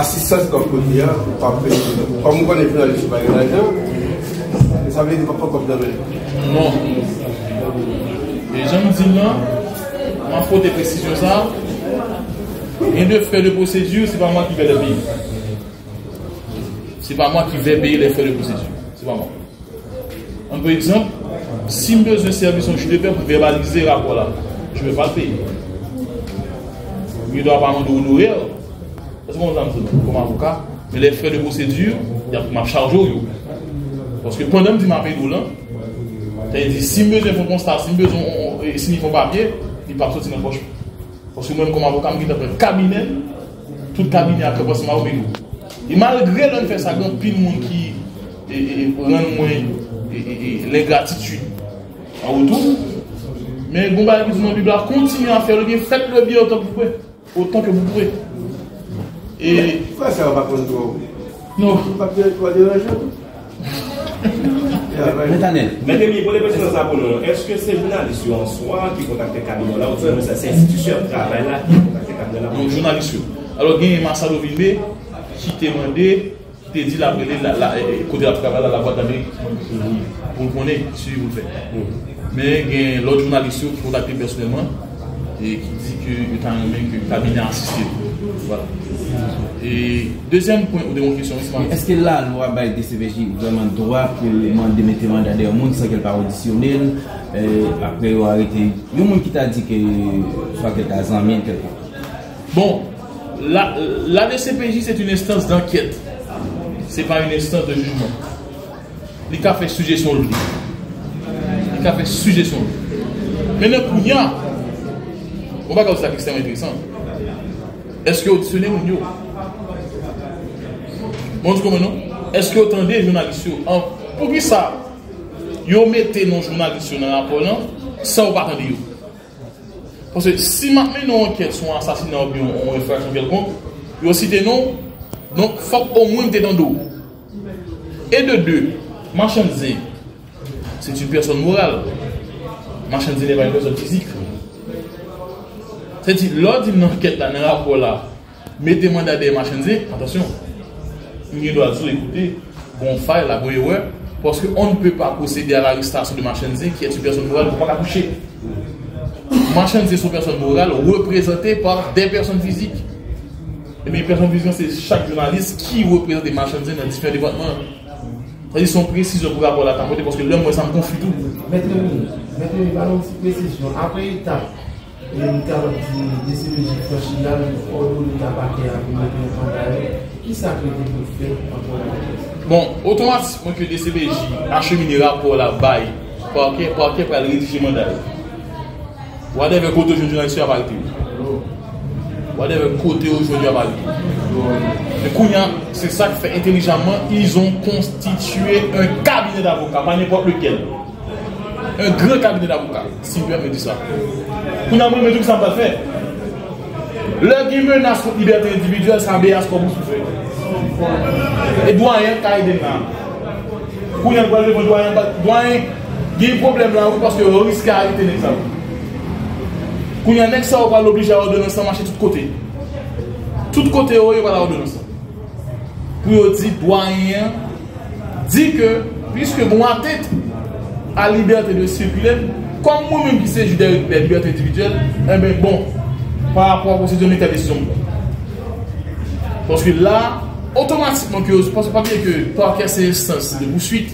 asistansi kòp koti an pa mou vane fèl alè si bayan azyan e sa vèz di pa pò kòp dè vèz? Non. E jè mou din lan mèm pò de presisyon sa Rien de frais de procédure, c'est pas moi qui vais le payer. C'est pas moi qui vais payer les frais de procédure. C'est pas moi. Un peu exemple, si je veux un service, je pour verbaliser le rapport là. Je ne vais pas le payer. Il ne dois pas m'en honorer. Parce que moi, comme avocat, mais les frais de procédure, il y a ma charge au Parce que pendant que je m'appelle là, tu as dit si besoin de constat, si besoin veux un papier, il ne pas sortir dans la poche. Parce que moi, comme avocat, je suis dans un cabinet, tout cabinet a le passement au Et malgré l'on fait ça, il y a pile de monde qui rend moins l'ingratitude en retour. Mais bon, bah, la Bible continue à faire le bien, faites le bien autant que vous pouvez. Autant que vous pouvez. Et. Pourquoi ça va pas contre Non. Pas de de Metanen. Metanen. Mè temi, pou lè pe sè sa bono, eske se jounalisyon swan ki kontakte kamè la? Ou sè se institusyon trabè la ki kontakte kamè la? Non, jounalisyon. Alors gen yé Mansalovilbe, ki te mande, ki te di la, kote la prebè la la vòt dame, pou l'vone, si yé yòl fè. Mè gen lò jounalisyon ki kontakte personèman, Et qui dit que le temps n'est même que le cabinet insistit Voilà Et deuxième point de mon question Est-ce que la loi by DCPJ Vraiment droit que le monde démette Le mandat de la monde sa quelle part auditionnelle euh, A priorité Le monde qui t'a dit que Fas que t'as en mien quelque part Bon, la DCPJ c'est une instance d'enquête C'est pas une instance de jugement Les cafés sujets sont lourds Les cafés sujets sont lourds Mais le pognard Mwen pa gavote la kristèm etri san. Eske yo tsele moun yo? Mwen di kome nou? Eske yo tende jounalist yo? An pou ki sa, yo mette nou jounalist yo nan la polan, san ou pa tende yo. Pon se, si mannen nou anket sou an sasine an ou en refraxon bel kon, yo site nou, nou fok ou mwen te tendou. E de de, manchen ze, se ti person moral, manchen ze ne pa yon koso fizik, C'est-à-dire, lors d'une enquête, dans un rapport là, mettez moi des marchandises, attention, nous devons tout écouter, bon faire la bonne parce parce qu'on ne peut pas procéder à l'arrestation de marchandises qui est une personne morale pour ne pas la coucher. Marchandises sont personnes morales représentées par des personnes physiques. Et mes personnes physiques, c'est chaque journaliste qui représente des marchandises dans différents départements. Ils sont précis pour rapport à la parce que l'homme, ça me confie tout. mettez moi mettez précision. Après, il Mwen te avan ki D.C.B.J. kwa chini la, mwen pou ori ou nou te apake api mwen kwen kwen daye, ki sa kwen te pou fwe? Bon, oto mas, mwen ki D.C.B.J. a chemini rap pou la baye, pou ake pou al rejiji mwen daye. Wade ven kote ou jounjou nan isi avalte ou? Wade ven kote ou jounjou avalte ou? Le kou nyan, se sa kwen fwe entelijanman, il zon konstituye un kabine d'avokat, pa nye pou ap lekel. Un gre kabine bon la mou ka, si ou ve me di sa. Kou yon moun men touk san pa fe. Le gen men nas yon iberté individuelle san be yas kou moun soujou. E doyè ka yon den nan. Kou yon kwa jen pou doyè, doyè gen yon problem la ou, paske ou riske a ite nen zan. Kou yon nek sa ou pa l'oblige a ou donan sa, manche tout kote. Tout kote ou yon pa la ou donan sa. Kou yo di doyè, di ke, piske moun an tèt a liberte de sirkulem, konm mwen mwen ki se judel per liberte individuel, e eh ben bon, par rapport pou se zonite a desizon. Pon se la, otomatikman ki yo se panse pa ki e ke to a kese sensi de moussuit,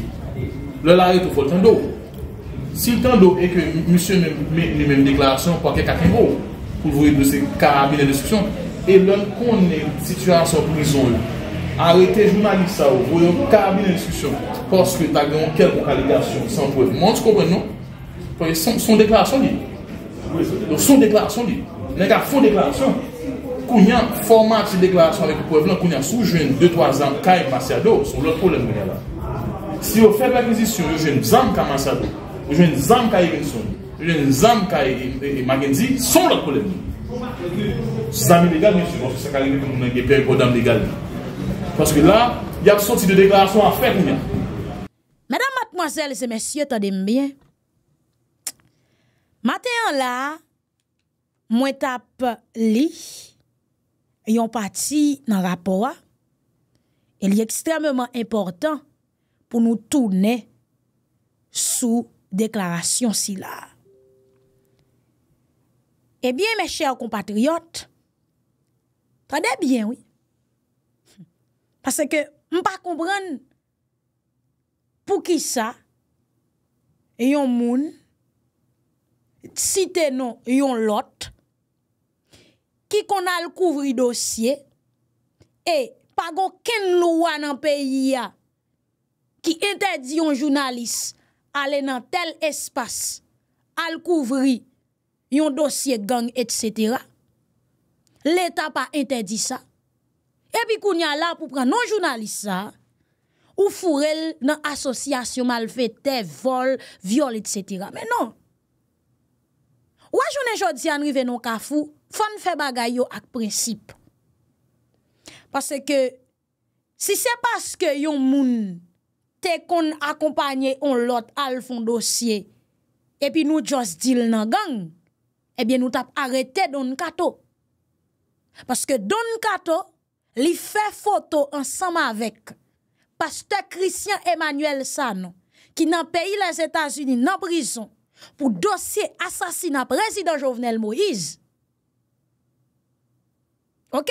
le la eto foltando. Siltando e ke mwen mwen mwen deklarasyon pou a kese kakembo, pou vwouye de se karabine de disksyon, e loun konen situasyon pou mison yon. Arwete jounanisa ou, vwè yon kabine diskwisyon Porske tagè yon kel pou kaligasyon San pou ev, moun ti kompè nou Son deklarasyon li Son deklarasyon li Nè gwa son deklarasyon Kounyan format se deklarasyon Kounyan sou jwen 2-3 zan ka yon masyado Son lòt pou lèm mwen yala Si yon fèk la krizisyon, yon jwen zan ka masyado Yon jwen zan ka yon son Yon jwen zan ka yon magenzi Son lòt pou lèm Zan mi deklarasyon Yon jwen zan ka yon masyado Paske la, y ap soti de deklarasyon ap fèk nou ya. Mèdam matmozèl, se mèsyè, tade mbyen. Matè an la, mwen tap li, yon pati nan rapowa, el y ekstremèman importan pou nou toune sou deklarasyon si la. E eh byen mè chèr kompatriot, tade byen wè. Pase ke m pa koubren pou ki sa yon moun, si te non yon lot, ki kon al kouvri dosye, e pa gon ken louwa nan peyi ya ki entedi yon jounalis ale nan tel espas al kouvri yon dosye gang etc. L'Etat pa entedi sa, epi kou nyan la pou pran non jounalisa, ou furel nan asosyasyon mal fete, vol, viol, etc. Men non. Ou a jounen jod zyan rive non kafou, fon fè bagay yo ak prinsip. Pase ke, si se paske yon moun, te kon akompanyen on lot al fon dosye, epi nou jos dil nan gang, epi nou tap arete don kato. Pase ke don kato, li fè foto ansama avèk paste Christian Emmanuel Sanon ki nan peyi les Etats-Unis nan brison pou dosye asasina prezident Jovenel Moïse. Ok?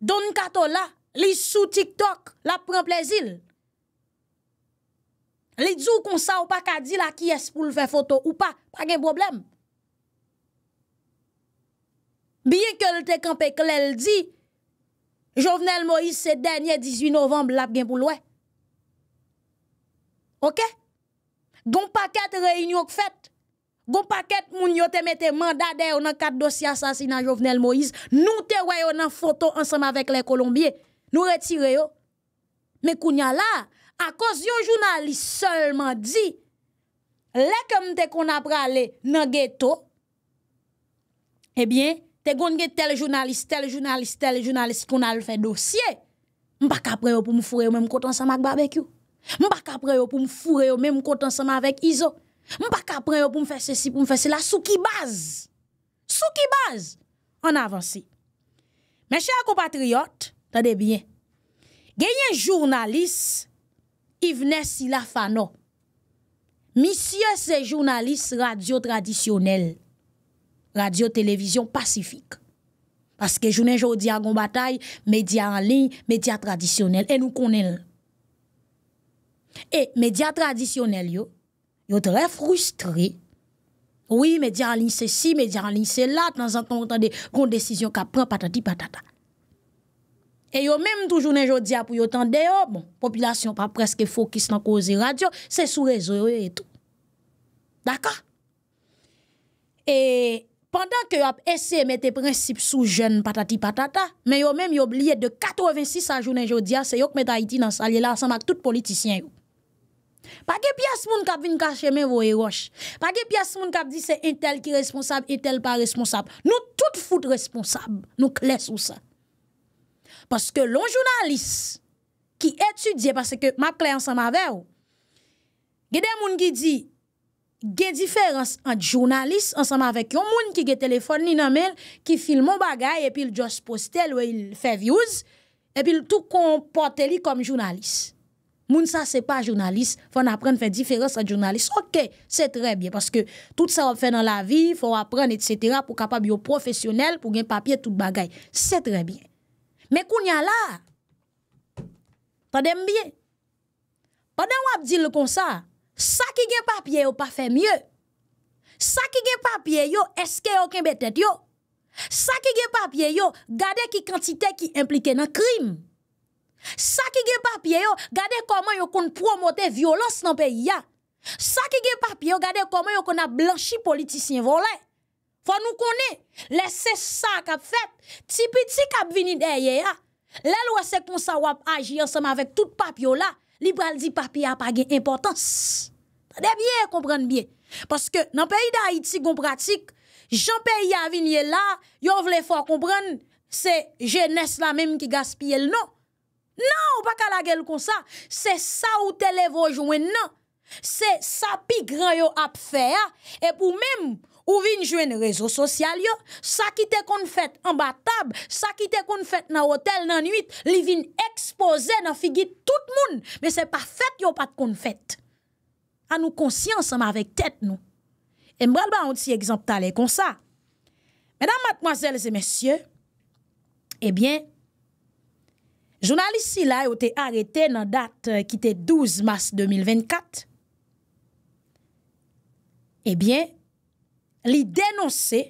Don kato la, li sou TikTok, la pren plezil. Li djou kon sa ou pa kadi la ki es pou l fè foto ou pa, pa gen problem. Biye ke l tekanpe ke l el di, Jovenel Moïse, ce dernier 18 novembre, l'a bien pour OK? Gon paquet réunion que fait. Gon paquet moun yo te mette mandat de dans quatre dossiers assassinat Jovenel Moïse. Nous te yon dans photo ensemble avec les Colombiens. Nous retire yo. Mais kounya là, à cause yon journaliste seulement dit, les comme te qu'on a parlé ghetto, eh bien, Te goun gen tel jounalist, tel jounalist, tel jounalist koun al fè dosye. M pa kapre yo pou m fure yo mè m kontansama ak babek yo. M pa kapre yo pou m fure yo m kontansama avèk izo. M pa kapre yo pou m fè sè si pou m fè sè la. Sou ki baz. Sou ki baz. An avansi. Mè chè akou patriyot, tade bien. Genyen jounalist, i vne si la fano. Misye se jounalist radio tradisyonel. radio télévision pacifique. Parce que journée aujourd'hui à une bataille médias en ligne, médias traditionnels et nous connaissons. Et médias traditionnels yo, yo très frustrés. Oui, médias en ligne c'est si, médias en ligne c'est là, dans un temps des décision qu'a prend patati patata. Et yo même toujours journée aujourd'hui pour yo bon, population pas presque focus dans cause radio, c'est sous réseau et tout. D'accord Et Pendan ke yo ap ese me te prinsip sou jen patati patata, men yo men yo bliye de 86 a jounen jodia se yo k metayiti nan salye la asan mak tout politisyen yo. Pa ge pias moun kap vin kache men vo e roche. Pa ge pias moun kap di se entel ki responsab, entel pa responsab. Nou tout foute responsab, nou kles ou sa. Paske lon jounalis ki etudye, paske ma klen san ma ver ou, gede moun ki di... gen diferans an jounalist ansanman vek yon moun ki gen telefon ni nan men ki filman bagay epil just postel wey fevyouz epil tou kompote li kom jounalist moun sa se pa jounalist fwen apren fwen diferans an jounalist ok, se tre bie paske tout sa wap fwen nan la vi fwen wap pren etsetera pou kapab yo profesyonel pou gen papye tout bagay se tre bie me kou nyan la ta dem bie pa den wap di le konsa Sa ki gen papye yo pa fe mye. Sa ki gen papye yo eske yo ken betet yo. Sa ki gen papye yo gade ki kantite ki implike nan krim. Sa ki gen papye yo gade koman yo kon promote violos nan peyi ya. Sa ki gen papye yo gade koman yo kon a blanshi politisyen volen. Fwa nou konen, lesse sa kap fet, ti piti kap vini deye ya. Le lwese kon sa wap aji ansama vek tout papye yo la, libral di papye ya pa gen importansi. De bie, kompren bie. Paske nan peyi da Haiti gon pratik, jan peyi avin ye la, yo vle fwa kompren, se jen es la menm ki gaspye l no. Nan, ou pa kalagel kon sa, se sa ou tele vo jwen nan. Se sa pi gran yo ap fea, ep ou menm, ou vin jwen rezo sosyal yo, sa ki te kon fet en ba tab, sa ki te kon fet nan hotel nan nuit, li vin ekspoze nan figit tout moun, men se pa fet yo pat kon fet. an nou konsyans am avèk tèt nou. E mbral ba an ti egzamtale kon sa. Mèdam matmoazèl zè mèsyè, e eh bè, jounalist si la yo te arete nan dat ki te 12 mas 2024, e bè, li denonse,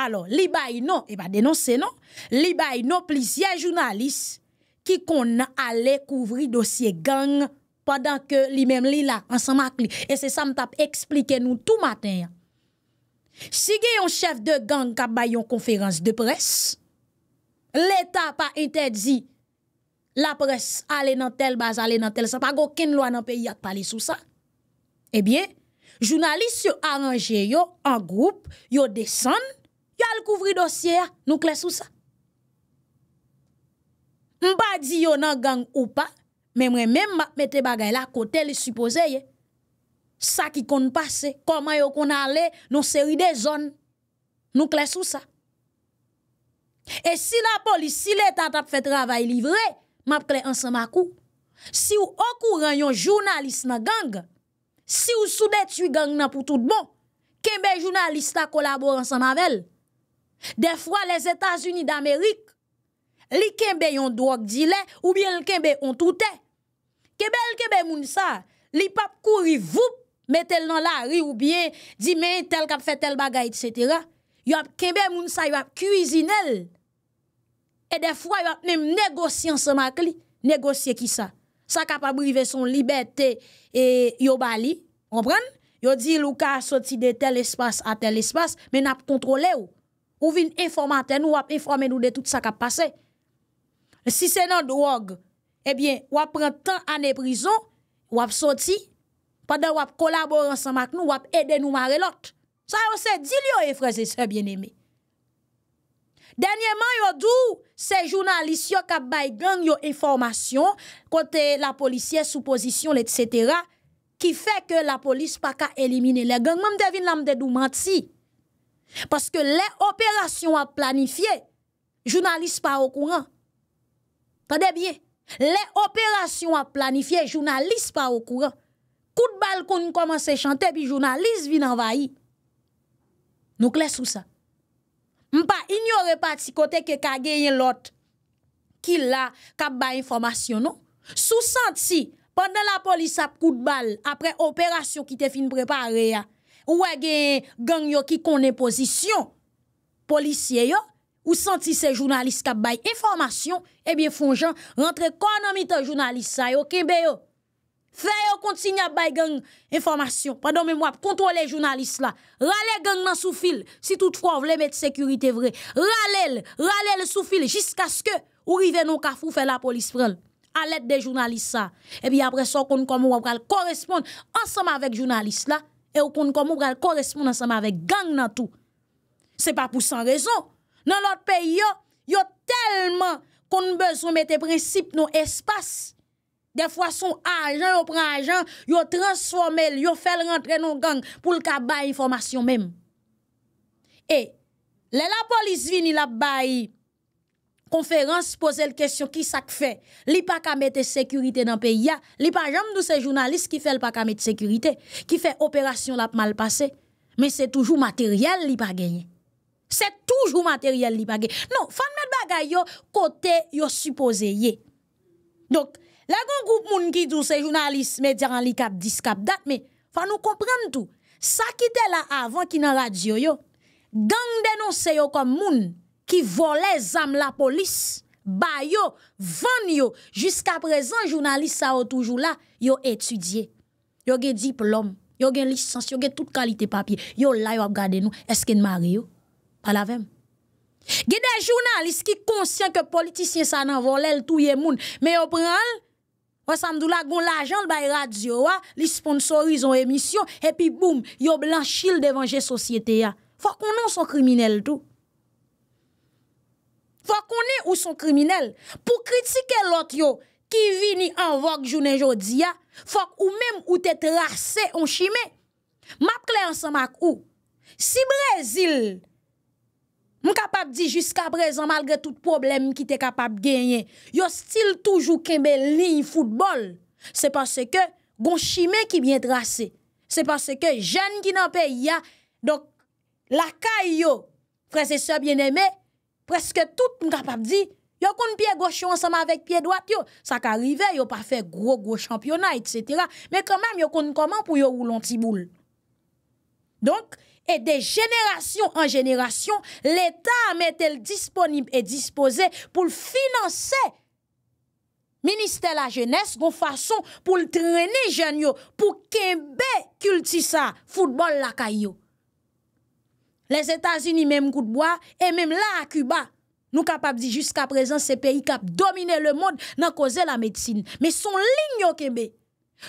alò, li bay non, e eh ba denonse non, li bay non plizye jounalist ki kon an ale kouvri dosye gang padan ke li men li la ansan mak li. E se sa m tap explike nou tou maten ya. Si gen yon chef de gang kap bay yon konferans de pres, l'Etat pa interdi la pres ale nan tel baz, ale nan tel sa, pa go ken lwa nan peyi at pale sou sa. Ebyen, eh jounalist yo aranje yo an group, yo desen, yo al kouvri dosye ya, nou kle sou sa. Mpa di yo nan gang ou pa, Mè mwen mèm mèm mèm te bagay la kote le supose ye. Sa ki konn passe, koman yo konn ale, nou seri de zon, nou kle sou sa. E si la polis, si le tatap fè travay livre, map kle ansan makou. Si ou okou ran yon jounalisme gang, si ou sou detu gang nan pou tout bon, kenbe jounaliste la kolabor ansan mavel. Defwa les Etats-Unis d'Amerik, li kenbe yon drok dile, ou bien l kenbe ontoute, Kebel kebel moun sa, li pap kouri voup, metel nan la ri ou bien, di men tel kap fet tel bagay, et cetera. Yo ap kebel moun sa, yo ap kuizinel, e defwa yo ap nem negosye an semak li, negosye ki sa. Sa kap ap brive son libeti e yo bali, yo di lou ka asoti de tel espas a tel espas, men ap kontrole ou. Ou vin informate nou, ou ap informe nou de tout sa kap pase. Si se nan drog, Ebyen, eh wap pran tan ane prizon, wap soti, padan wap kolaboransan mak nou, wap ede nou mare lot. Sa yo se di li yo e freze se bieneme. Danyeman yo dou se jounalist yo kap bay gang yo informasyon kote la polisye sou posisyon lè tsetera ki fe ke la polis pa ka elimine lè gang. Mèm devine lam de dou manti. Paske lè operasyon wap planifiye, jounalist pa wakouran. Tade biye. Le operasyon ap planifiye, jounalise pa ou kouran. Kout bal kon yon komanse chante pi jounalise vin anvayi. Nou kles sou sa. Mpa, inyo repati kote ke ka genyen lot. Ki la, kap ba informasyon nou. Sou sante si, panden la polis ap kout bal, apre operasyon ki te fin prepare ya. Ou e genyen genyo ki konen posisyon. Polisye yo. ou senti ces journalistes qui des information, eh bien, font gens rentrer comme de journalistes, ça, ok, yo. fait yo continue à gang information. Pendant même moi, contrôler journalistes là. Rale gang dans sous fil, si toutefois vous voulez mettre sécurité vrai. Rale, les sous fil jusqu'à ce que ou rive non kafou fait la police à l'aide des journalistes ça. Et eh bien après ça, on comme on va correspondre ensemble avec journalistes là et on comme on va correspondre ensemble avec gang dans tout. C'est pas pour sans raison. Nan lot pe yo, yo telman kon nou bezon mette prinsip nou espas. De fwa son ajan ou pran ajan, yo transformel, yo fel rentre nou gang pou lka bayi formasyon menm. E, lè la polis vin il ap bayi konferans pose l kèsyon ki sak fe. Li pa kamete sekurite nan pe ya, li pa jam nou se jounalist ki fel pa kamete sekurite, ki fe operasyon ap mal pase, men se toujou materyal li pa genye. C'est toujours matériel li bagay. Non, fan met bagay yo côté yo supposé yé. Donc, la gon groupe moun ki dou se journaliste média en li cap dis cap date mais faut nous comprendre tout. Ça qui était là avant qui nan radio yo. Gang dénonce yo comme moun qui volaient zam la police. Ba yo, yo, jusqu'à présent, journaliste ça yo toujours là, yo étudié. Yo gen diplôme, yo gen licence, yo gen toute qualité papier. Yo là yo ap gade nous, est-ce que mariés pas la même. Il des journalistes qui conscient que politicien politiciens ça nan volé tout le monde, mais ils prennent Ou samdou la gon l'argent radio li sponsorise émission et puis boum, yo blanchil devant la société ya. Faut qu'on non son criminel tout. Faut qu'on ait ou son criminel pour critiquer l'autre yo qui vini en vogue journée jodi a, faut ou même ou te tracé en chimé. M'a clair ensemble ou si Brésil Mou kapap di jiska prezan malgre tout problem ki te kapap genyen. Yo stil toujou kembe lini futbol. Se passe ke goun shime ki bien trase. Se passe ke jen ki nan pe ya. Dok lakay yo, prese se bien eme. Preske tout mou kapap di. Yo kon piye gosho ansama vek piye dwat yo. Sa ka rive yo pa fe gro-gro championna et cetera. Me koman yo kon koman pou yo ou lon ti boule. Donk. E de jenerasyon an jenerasyon, l'Etat amet el disponib e dispose pou l'finansè. Ministè la jenès gon fason pou l'trenè jenyo, pou kembe kultisa futbol lakayyo. Les Etats-Unis, mem Goudboa, et mem la Akuba, nou kapap di jusqu'a prezen se peyi kap domine le moun nan koze la medsine. Me son lign yo kembe.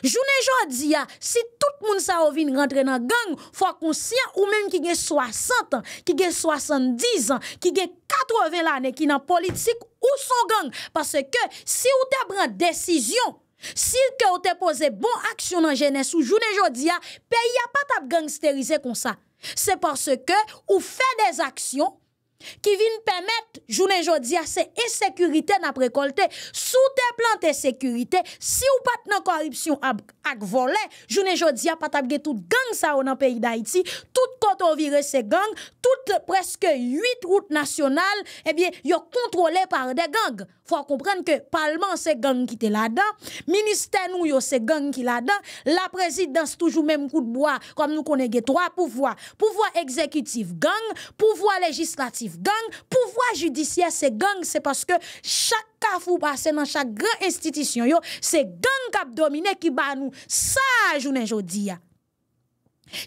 Jounen jodi ya, si tout moun sa ou vin rentre nan gang, fwa konsyen ou menm ki gen 60 an, ki gen 70 an, ki gen 80 l ane ki nan politik ou son gang. Pase ke si ou te bran desisyon, si ke ou te pose bon aksyon nan genes ou jounen jodi ya, pe y apat ap gangsterize kon sa. Se pase ke ou fe des aksyon, ou te pose bon aksyon nan genes ou jounen jodi ya, pe y apat ap gangsterize kon sa. qui viennent permettre, journée aujourd'hui, c'est insécurité n'a récolté. Sous des plantes sécurité, si ou pas de corruption à voler, journée aujourd'hui, pas de gang ça dans pays d'Haïti, tout côte vire ces gang, toutes presque huit routes nationales, eh bien, yo contrôlé par des gangs. Faut comprendre que parlement c'est gang qui était là-dedans, ministère nous yo c'est gang qui là-dedans, la présidence toujours même coup de bois comme nous connaissons trois pouvoirs, pouvoir exécutif gang, pouvoir législatif gang, pouvoir judiciaire c'est gang, c'est parce que chaque carrefour passé dans chaque grande institution c'est gang qui domine qui bat nous ça journée dis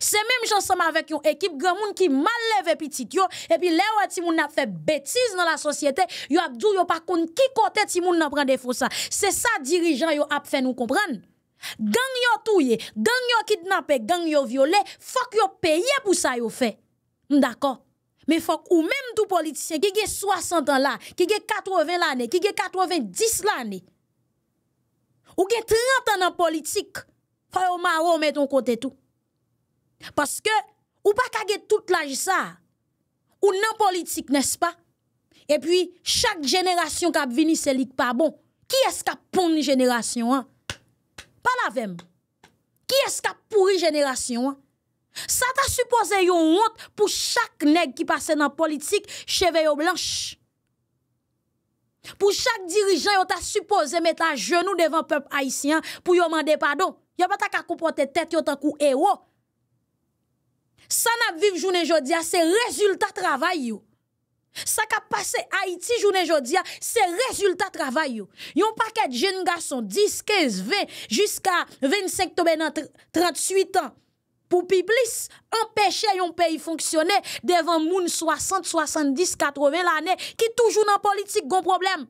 c'est même somme avec une équipe grand monde qui mal levé petit yo et puis là ti moun a fait bêtise dans la société yo a dou yo pas contre qui côté ti moun pris des faux ça c'est ça dirigeant yo a fait nous comprendre gang yo touye gang yo kidnappé gang yo violé faut yo payer pour ça yo fait d'accord Men fok ou menm tou politisyen ki ge 60 an la, ki ge 80 l ane, ki ge 90 l ane. Ou ge 30 an nan politik, fay ou maron men ton kote tou. Paske ou pa kage tout la jisa, ou nan politik nespa. E pwi chak jenerasyon kap vini selik pa bon. Ki eska pon jenerasyon an? Pa la vem. Ki eska pon jenerasyon an? Sa ta suppose yon ont pou chak neg ki pase nan politik cheve yon blanche. Pou chak dirijan yon ta suppose metan jenou devan pep Haitian pou yon mande pado. Yon pa ta ka koupote tete yon tan kou ewo. San ap viv jounen jodia se rezultat travay yon. Sa ka pase Haiti jounen jodia se rezultat travay yon. Yon paket jen gason 10, 15, 20, jusqu'a 25 tobe nan 38 an. pour piblis, empêcher un pays fonctionner devant moun 60, 70, 80 l'année qui toujours dans politique gon problème.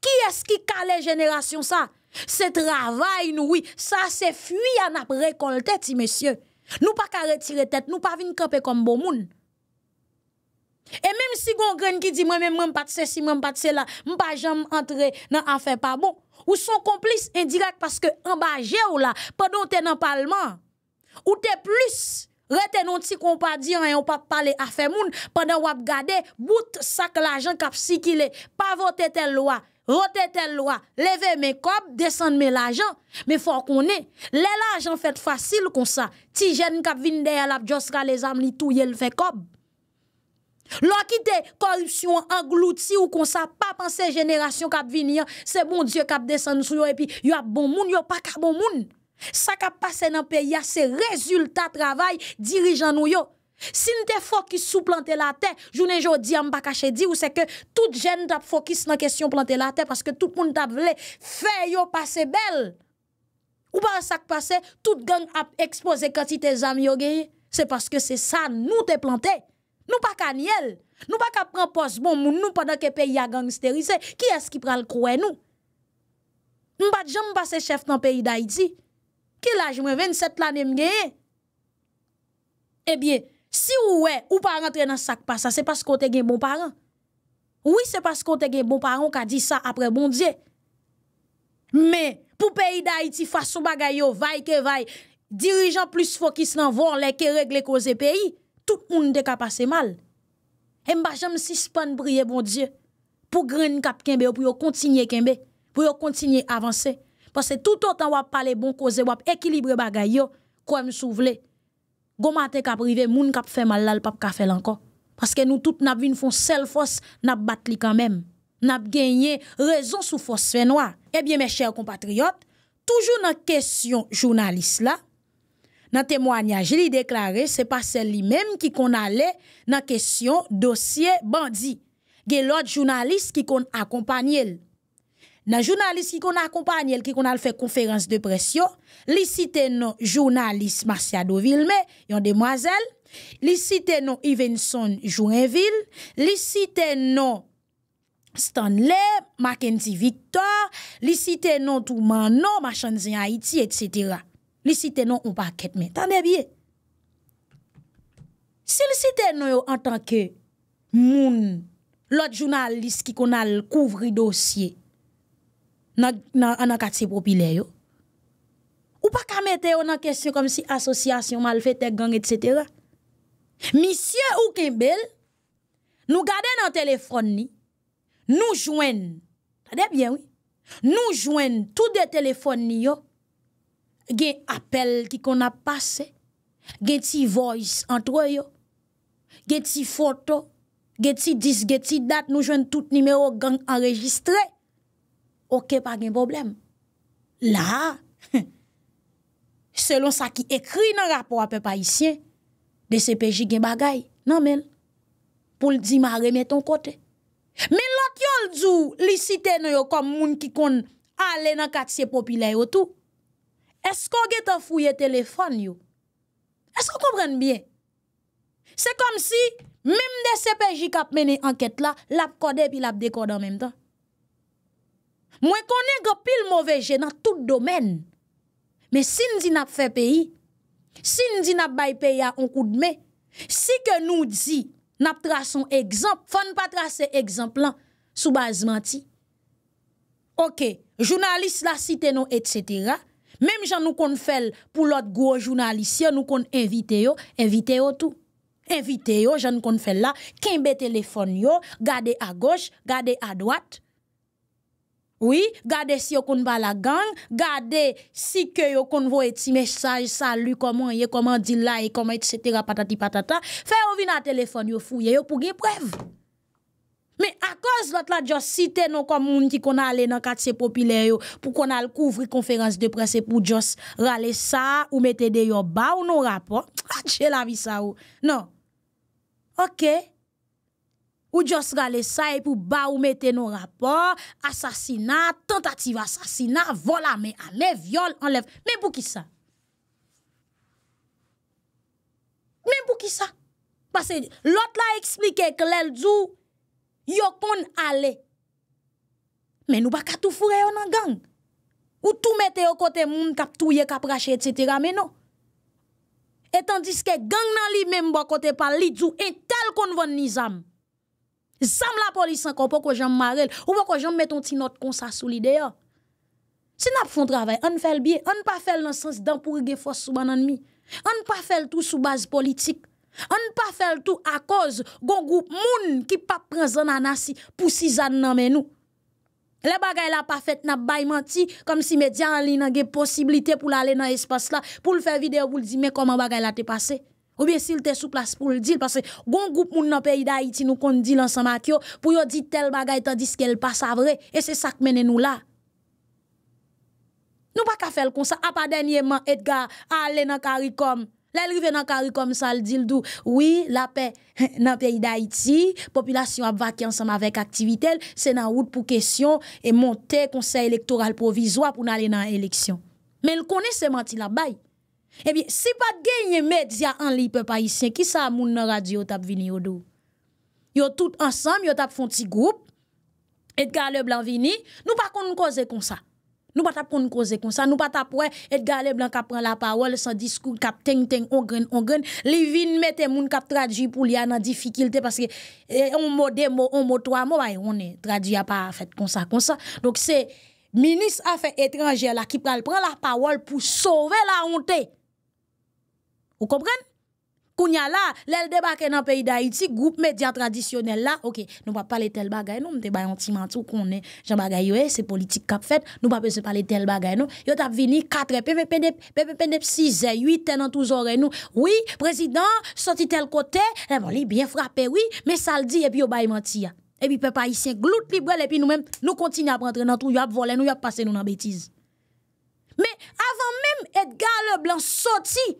Qui est-ce qui calait génération ça? C'est travail nous oui, ça c'est fui à n'a récolté ti messieurs. Nous pas qu'à retirer tête, nous pas venir camper comme bon moun. Et même si gon grain qui dit moi même moi pas de ceci, moi pas de cela, m'pas jamais entrer dans affaire pas bon ou son complice indirect parce que embagé ou là pendant t'es dans parlement Ou te plus, rete non ti kompadyan ayon pap pale afe moun, pandan wap gade, bout sak l'ajan kap si ki le, pa vote tel loa, vote tel loa, leve me kob, desen me l'ajan, me fwa konen, le l'ajan fet fasil kon sa, ti jen kap vin dey alap jos ka le zam li tou ye l fe kob. Lwa ki te korupsyon anglouti ou kon sa pap an se jeneration kap vin yan, se bon diyo kap desen sou yo epi yo ap bon moun, yo pa ka bon moun. Sak ap pase nan peyi a se rezultat travay dirijan nou yo. Sin te fokus sou plante la te, jounen jo di am baka chedi ou se ke tout jen tap fokus nan kesyon plante la te paske tout moun tap vle fe yo pase bel. Ou ba sak pase, tout gang ap expose kati te zami yo geyi. Se paske se sa nou te plante. Nou baka ni el. Nou baka pren pos bon moun nou padan ke peyi a gang sterise. Ki eski pral kwe nou? Nou bat jen mba se chef nan peyi da iti. Kel aje mwen 27 lanem genye? E eh bie, si ou wè, ou pa rentre nan sak pa sa, se pas kon te gen bon paran. Ou se pas kon te gen bon paran ka di sa apre bon diye. Men, pou peyi da iti fwa sou bagay yo, vay ke vay, dirijan plus fwokis nan vòr le ke regle koze peyi, tout moun de ka pase mal. E mba jem si span briye bon diye, pou gren kap kenbe, pou yo kontinye kenbe, pou yo kontinye avanse. Parce que tout autant wap parler bon cause wap équilibre bagay yo, comme souvle. Gon matin ka privé moun kap fait mal là pas pap ka fait encore. Parce que nous toutes n'a une font seule force n'a battu quand même. N'a gagné raison sous force fait noir. Eh bien mes chers compatriotes, toujours dans question journaliste là, dans témoignage, il déclaré c'est pas celle lui-même qui qu'on allait dans question dossier bandit. Gen l'autre journaliste qui qu'on accompagnait. nan jounalist ki kon akompany el ki kon al fè konferans depresyon, li site nan jounalist Marciado Vilme, yon demwazel, li site nan Ivenson Jouinville, li site nan Stanley, Mackenzie Victor, li site nan Touman Non, Machanzi Haïti, etc. Li site nan Ompaketme, tan debye. Si li site nan yo an tanke moun, lot jounalist ki kon al kouvri dosye, nan katse popilè yo. Ou pa kamete yo nan kesyon kom si asosyasyon mal fete, gang, et cetera. Misye ou kembèl, nou gade nan telefon ni, nou jwen, ta debyen wè, nou jwen tout de telefon ni yo, gen apel ki kon ap pase, gen ti voice antwe yo, gen ti foto, gen ti dis, gen ti dat, nou jwen tout nimeyo gang anregistre. Ou ke pa gen boblem? La, selon sa ki ekri nan rapor apè pa isyen, DCPJ gen bagay nan men, pou l di ma reme ton kote. Men lot yo l zou lisite nou yo kom moun ki kon ale nan katsye popilè yo tou, esko gen te fouye telefon yo? Esko komprenn bien? Se kom si, menm DCPJ kap mene anket la, lap kode pi lap dekode an menm tan. Mwen konen go pil mow veje nan tout domen. Men sin di nap fe peyi, sin di nap bay peyi an koud me, si ke nou di nap trason ekzamp, fwenn pa trase ekzamp lan sou bazman ti. Ok, jounalist la siten nou et setera, menm jan nou kon fel pou lot gwo jounalist, si yo nou kon invite yo, invite yo tou. Invite yo, jan nou kon fel la, kinbe telefon yo, gade a goj, gade a dwat, Oui, gade si yo kon ba la gang, gade si ke yo kon vo eti mesaj, salu, koman ye, koman di like, koman eti setera, patati patata. Fè ouvi nan telefon yo fouye yo pou gen prev. Me akos lot la dios site non kon moun ti kon ale nan katse popilè yo pou kon ale kouvri konferans de prese pou dios rale sa ou metede yo ba ou non rapon. Ache ah, la vi sa ou. Non. Ok. Ou jost rale sa e pou ba ou mette nou rapor, asasina, tentative asasina, vol ame, ame, viol, enleve. Men pou ki sa? Men pou ki sa? Pase lot la eksplike ke lèl djou, yo kon ale. Men nou ba katou fure yo nan gang. Ou tou mette yo kote moun kap touye, kap rache, etc. men nou. Etan diske gang nan li men mba kote pa li djou, entel kon von nizam. Sam la polis anko pou ko jom marel ou pou ko jom meton ti not konsa sou lide ya. Se nap foun travay, an fèl biye, an pa fèl nan sens dan pou ge fòs sou banan mi. An pa fèl tou sou baz politik. An pa fèl tou a koz gon goup moun ki pa pren zon nan nasi pou si zan nan menou. Le bagay la pa fèt nan bayman ti, kom si me diyan li nan ge posibilite pou la le nan espòs la, pou l fè videyo pou l di men koman bagay la te pase. Ou bien si l te sou plas pou l di l, parce gon goup moun nan peyi da iti nou kon di l ansan mat yo, pou yo di tel bagay tan diske l pas avre, e se sak menen nou la. Nou pa ka fel kon sa, apa denye man Edgar, a le nan karikom, le lrive nan karikom sa l di l dou, oui, la pe, nan peyi da iti, populasyon ap vaki ansan ma vek aktivitel, se nan wout pou kesyon, e monte konsey elektoral provizwa pou nan le nan eleksyon. Men l kone se manti la baye. Eh bien, si pas gagner média en ligne haïtien, qui ça moun nan radio tap vini au dos? Yo tout ensemble, yo tap font petit groupe. Edgar Leblanc vini, nous pas konn cause comme ça. Nous pas tap konn cause comme ça, nous pas tap ouais Edgar Leblanc qui prend la parole sans discours kap teng teng on grain on grain, li vinn mette moun cap traduit pour li en difficulté parce que on eh, mot on mot trois on est traduit a pas fait comme ça comme ça. Donc c'est ministre affaires étrangères qui prend la parole pour sauver la honte. Vous comprenez Kounya là, l'elle débarque dans le pays d'Haïti, groupe média traditionnel là, ok, nous pas parler tel bagay, nous te bayon ti mantou qu'on est, j'en bagay eh, c'est politique qu'a fait, nous pas besoin parler tel bagay non, yo tap vini 4 PPP PPP 6 8 dans tous oreilles nous. Oui, président sorti tel côté, bon, li bien frappé oui, mais ça le dit et puis yo bay menti ah. Et puis peuple haïtien glout libre et puis nous même nous continuons à rentrer dans tout, yo a voler nous, yo a passer nous dans bêtise. Mais avant même Edgar Leblanc sorti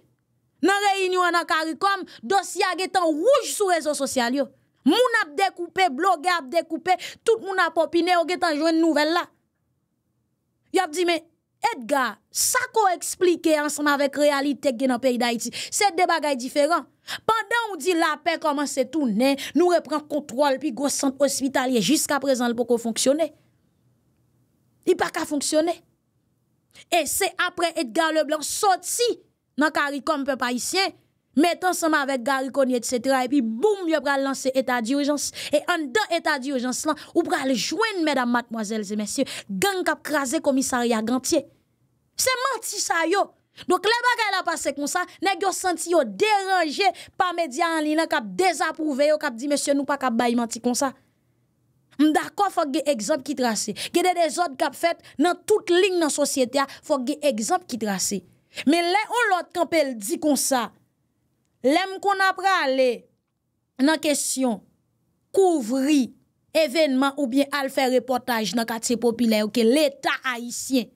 Nan reynyon nan karikom, dosya getan rouge sou rezo sosyal yo. Moun ap dekoupe, blog ap dekoupe, tout moun ap opine, yo getan jwen nouvel la. Yo ap di men, Edgar, sa ko eksplike ansan avèk realitek gen an pey da iti, se debagay diferan. Pandan ou di la pey koman se tounen, nou repren kontrol pi gosant ospitalye, jiska prezan pou kon fonksyone. I pa ka fonksyone. E se apre Edgar Leblanc soti, dans CARICOM, peuple haïtien, mettant ensemble avec Gariconi, etc. Et puis, boum, yo pral lancer état d'urgence. Et en dans état d'urgence, là, ou pral joindre, mesdames, mademoiselles et messieurs, gang kap le commissariat gantier. C'est menti ça, yo. Donc, les bagages là passé comme ça, nèg yo senti yo dérangé par médias en ligne, ont désapprouvé, yo ont dit, monsieur, nous pas pouvons pas menti comme ça. D'accord, faut que exemple qui tracé. que des autres ont fait dans toute ligne dans société, faut que exemple qui tracé. Men le ou lot kampel di kon sa, lem kon apre ale nan kesyon kouvri evenman ou bien al fè reportaj nan katse popilè ou ke l'Etat haisyen,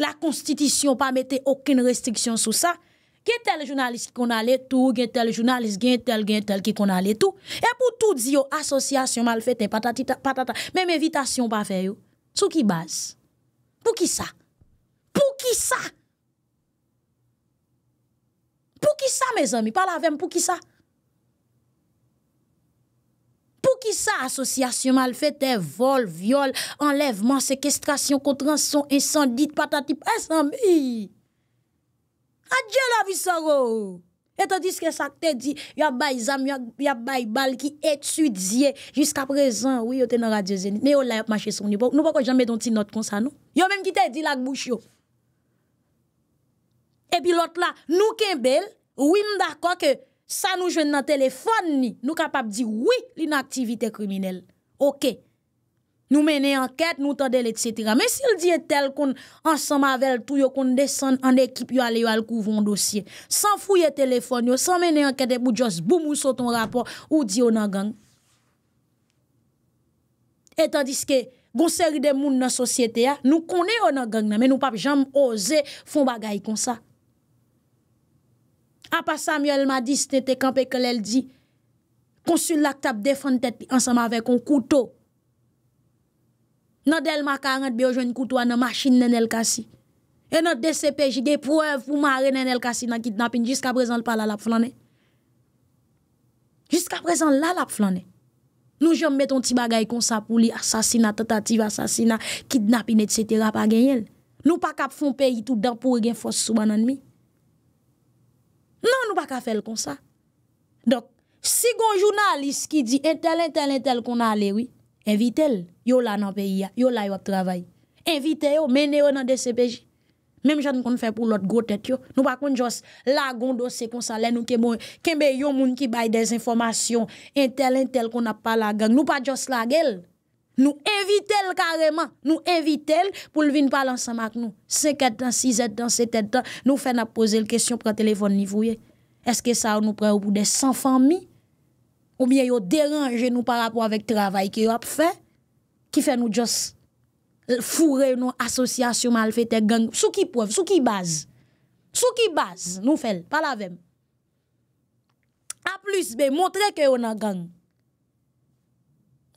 la konstitisyon pa mette okin restriksyon sou sa, gen tel jounalist ki kon ale tou, gen tel jounalist gen tel gen tel ki kon ale tou, e pou tou di yo asosyasyon mal fète patatita patata, men mè vitasyon pa fè yo, sou ki bas, pou ki sa, pou ki sa, Pou ki sa, me zami? Pou ki sa? Pou ki sa, asosyasyon mal fete? Vol, viol, enleveman, sekestrasyon, kontranson, insandit, patatip, eh, insanbi! Adje la visoro! E te diske sa, te di, yabay zam, yabay bal, ki etudye, jusqu'a prezan, oui, yo tenor adye zenit, me yo la machesouni, nou bako jame don ti not kon sa, nou? Yo menm ki te di lag bouch yo! E pi lot la, nou ken bel, wim da kwa ke sa nou jwen nan telefon ni, nou kapap di wii li nativite kriminelle. Ok. Nou mene anket, nou tadele, etc. Men si l diye tel kon ansama vel tou yo kon desen an ekip yo ale yo al kouvon dosye. San fouye telefon yo, san mene anket e bou jos bou mou so ton rapor ou diyo nan gang. E tandis ke gonseri de moun nan sosyete ya, nou kone yo nan gang na, men nou pap jam oze fon bagay kon sa. A pa Samuel ma di, se te te kampe ke lèl di, konsul lak tap defan tet pi ansam avè kon koutou. Nòt el ma karant bi yo jwen koutou anè, machin nen el kasi. E nòt DCP jige preu pou mare nen el kasi nan kidnapin, jiska prezant l pa lalap flanè. Jiska prezant lalap flanè. Nou jom meton ti bagay kon sa pou li, asasina, totative asasina, kidnapin, etc. pa genyèl. Nou pa kap fon peyi tout dan pou gen fos sou banan mi. Nan nou pa ka fel kon sa. Dok, si gon jounalist ki di entel eh, entel eh, entel eh, kon alewi, evite el, yo la nan peyi ya, yo la yo ap travay. Evite yo, mene yo nan DCPJ. Mem jat nou kon fè pou lot gotet yo. Nou pa kon jos lagon dosè kon sa, lè nou kembe yon moun ki bay dezinformasyon entel entel kon ap pala gang. Nou pa jos lag el. Nou evite l kareman. Nou evite l pou l vin pal ansan mak nou. Se ketan, si zetan, se tetan. Nou fen ap pose l kesyon pre telefon nivouye. Eske sa ou nou pre ou pou de san fami? Ou miye yo deranje nou par rapport vek travay ki yo ap fe? Ki fe nou jos fure nou asosyasyon mal fete gang? Sou ki pov, sou ki baz. Sou ki baz nou fel, pal avem. A plus be, montre ke yo nan gang.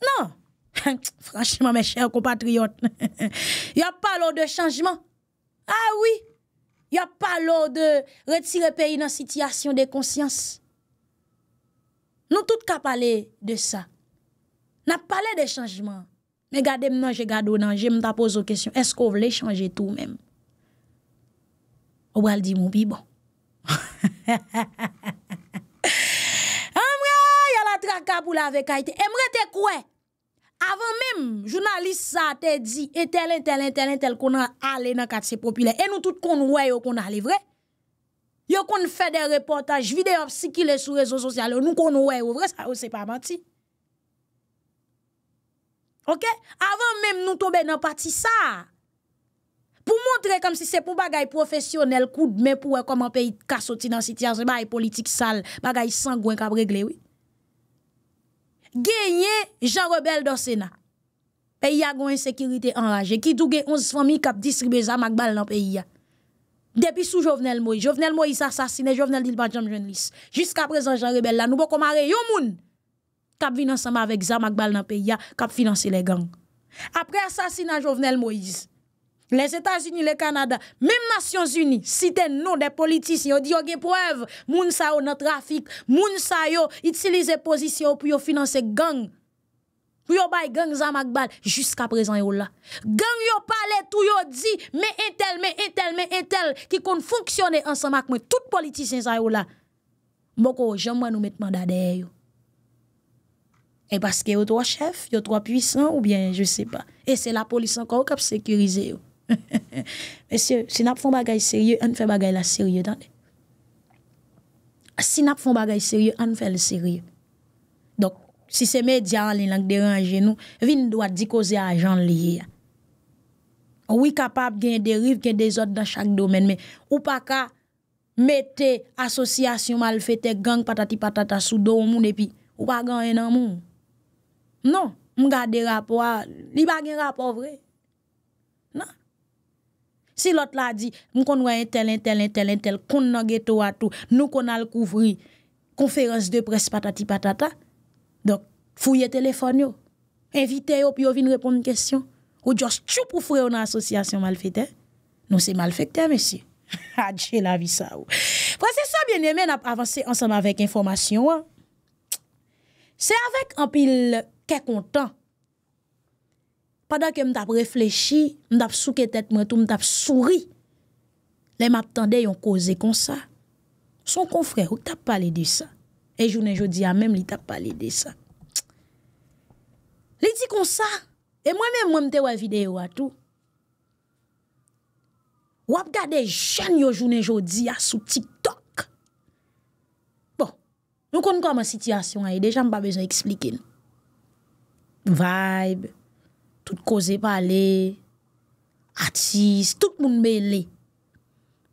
Nan, Franchement mes chers compatriotes Ya pa lor de chanjman ah A oui Ya pa lor de retire peyi nan sityasyon de konsyans Nou tout ka pale de sa Na pale de chanjman Me gade mnan je gade ou nan Je mta pose ou kesyon Esko vle chanje tou men Ou al di mou bi bon Ha ha ha ha ha Ha mre ya la traka pou la vekait E mre te kouen Avon mèm, jounaliste sa te di, et telen, telen, telen, tel kon an ale nan kati se popile. E nou tout kon wè yo kon an ale vre. Yo kon fè de reportaj videop, si ki le sou rezo sosyal, yo nou kon wè yo vre, sa ou se pa manti. Ok? Avon mèm nou tobe nan pati sa. Pou montre kom si se pou bagay profesyonel koud, men pou wè kom an pe yi kasoti nan siti, an se ba yi politik sal, bagay sangwen kab regle wè. genye Jean Rebel dans Sénat. Pays a une insécurité enragée. Qui douge 11 familles qui distribué ça Makbal dans le pays Depuis sous Jovenel Moïse, Jovenel Moïse assassiné, Jovenel Dilba Jam Jones. Jusqu'à présent, Jean Rebel là, nous pas comme yon moun qui vient ensemble avec Zamak Bal dans pays qui financer les gangs. Après assassinat Jovenel Moïse, les États-Unis, le Canada, même Nations Unies, citent non des politiciens, dit a oh, des preuve, moun sa yo des trafic, moun sa yo utilise position pour financer gang. Pour yo bay gang à jusqu'à présent yo là. Gang yo parle tout yo dit, mais intel, mais intel, mais intel, qui kon fonctionne ensemble avec moi, tout politiciens sa yo là. Moko, jamais nous mettre mandat et parce que y a trois chefs, y trois puissants, ou bien je sais pas. Et c'est la police encore qui a sécurisé. si nap foun bagay serye an fè bagay la serye si nap foun bagay serye an fè la serye si se medyan li lank deranje nou vin doa di koze a jan li wikapap gen derive gen dezot dan chak domen ou pa ka mete asosyasyon mal fete gang patati patata sou do ou pa gan enan moun non, mga de rapo li bagen rapo vre Si lot la di, moun kon wè yon tel, yon tel, yon tel, yon tel, kon nage to a tou, nou kon al kouvri, konferans de pres patati patata. Donk, fouye telefon yo, invite yo, pi yo vin repon yon kesyon. Ou dios chou pou fouye yon asosyasyon mal fete. Nou se mal fete, monsi. Adje la vi sa ou. Pwa se sa, bien yemen avanse ansanman vek informasyon. Se avek anpil ke kontan. Padakè m tap reflechi, m tap souke tet mwen tou, m tap souri. Le m ap tende yon koze kon sa. Son kon fre, ou tap pale de sa. E jounen jodi a menm li tap pale de sa. Li di kon sa, e mwen menm mwem te wavideyo a tou. Wap gade janyo jounen jodi a sou tik tok. Bon, nou kon kon man sityasyon a, e deja m pa bezon eksplike. Vibe. Tout koze pale, atis, tout moun mele,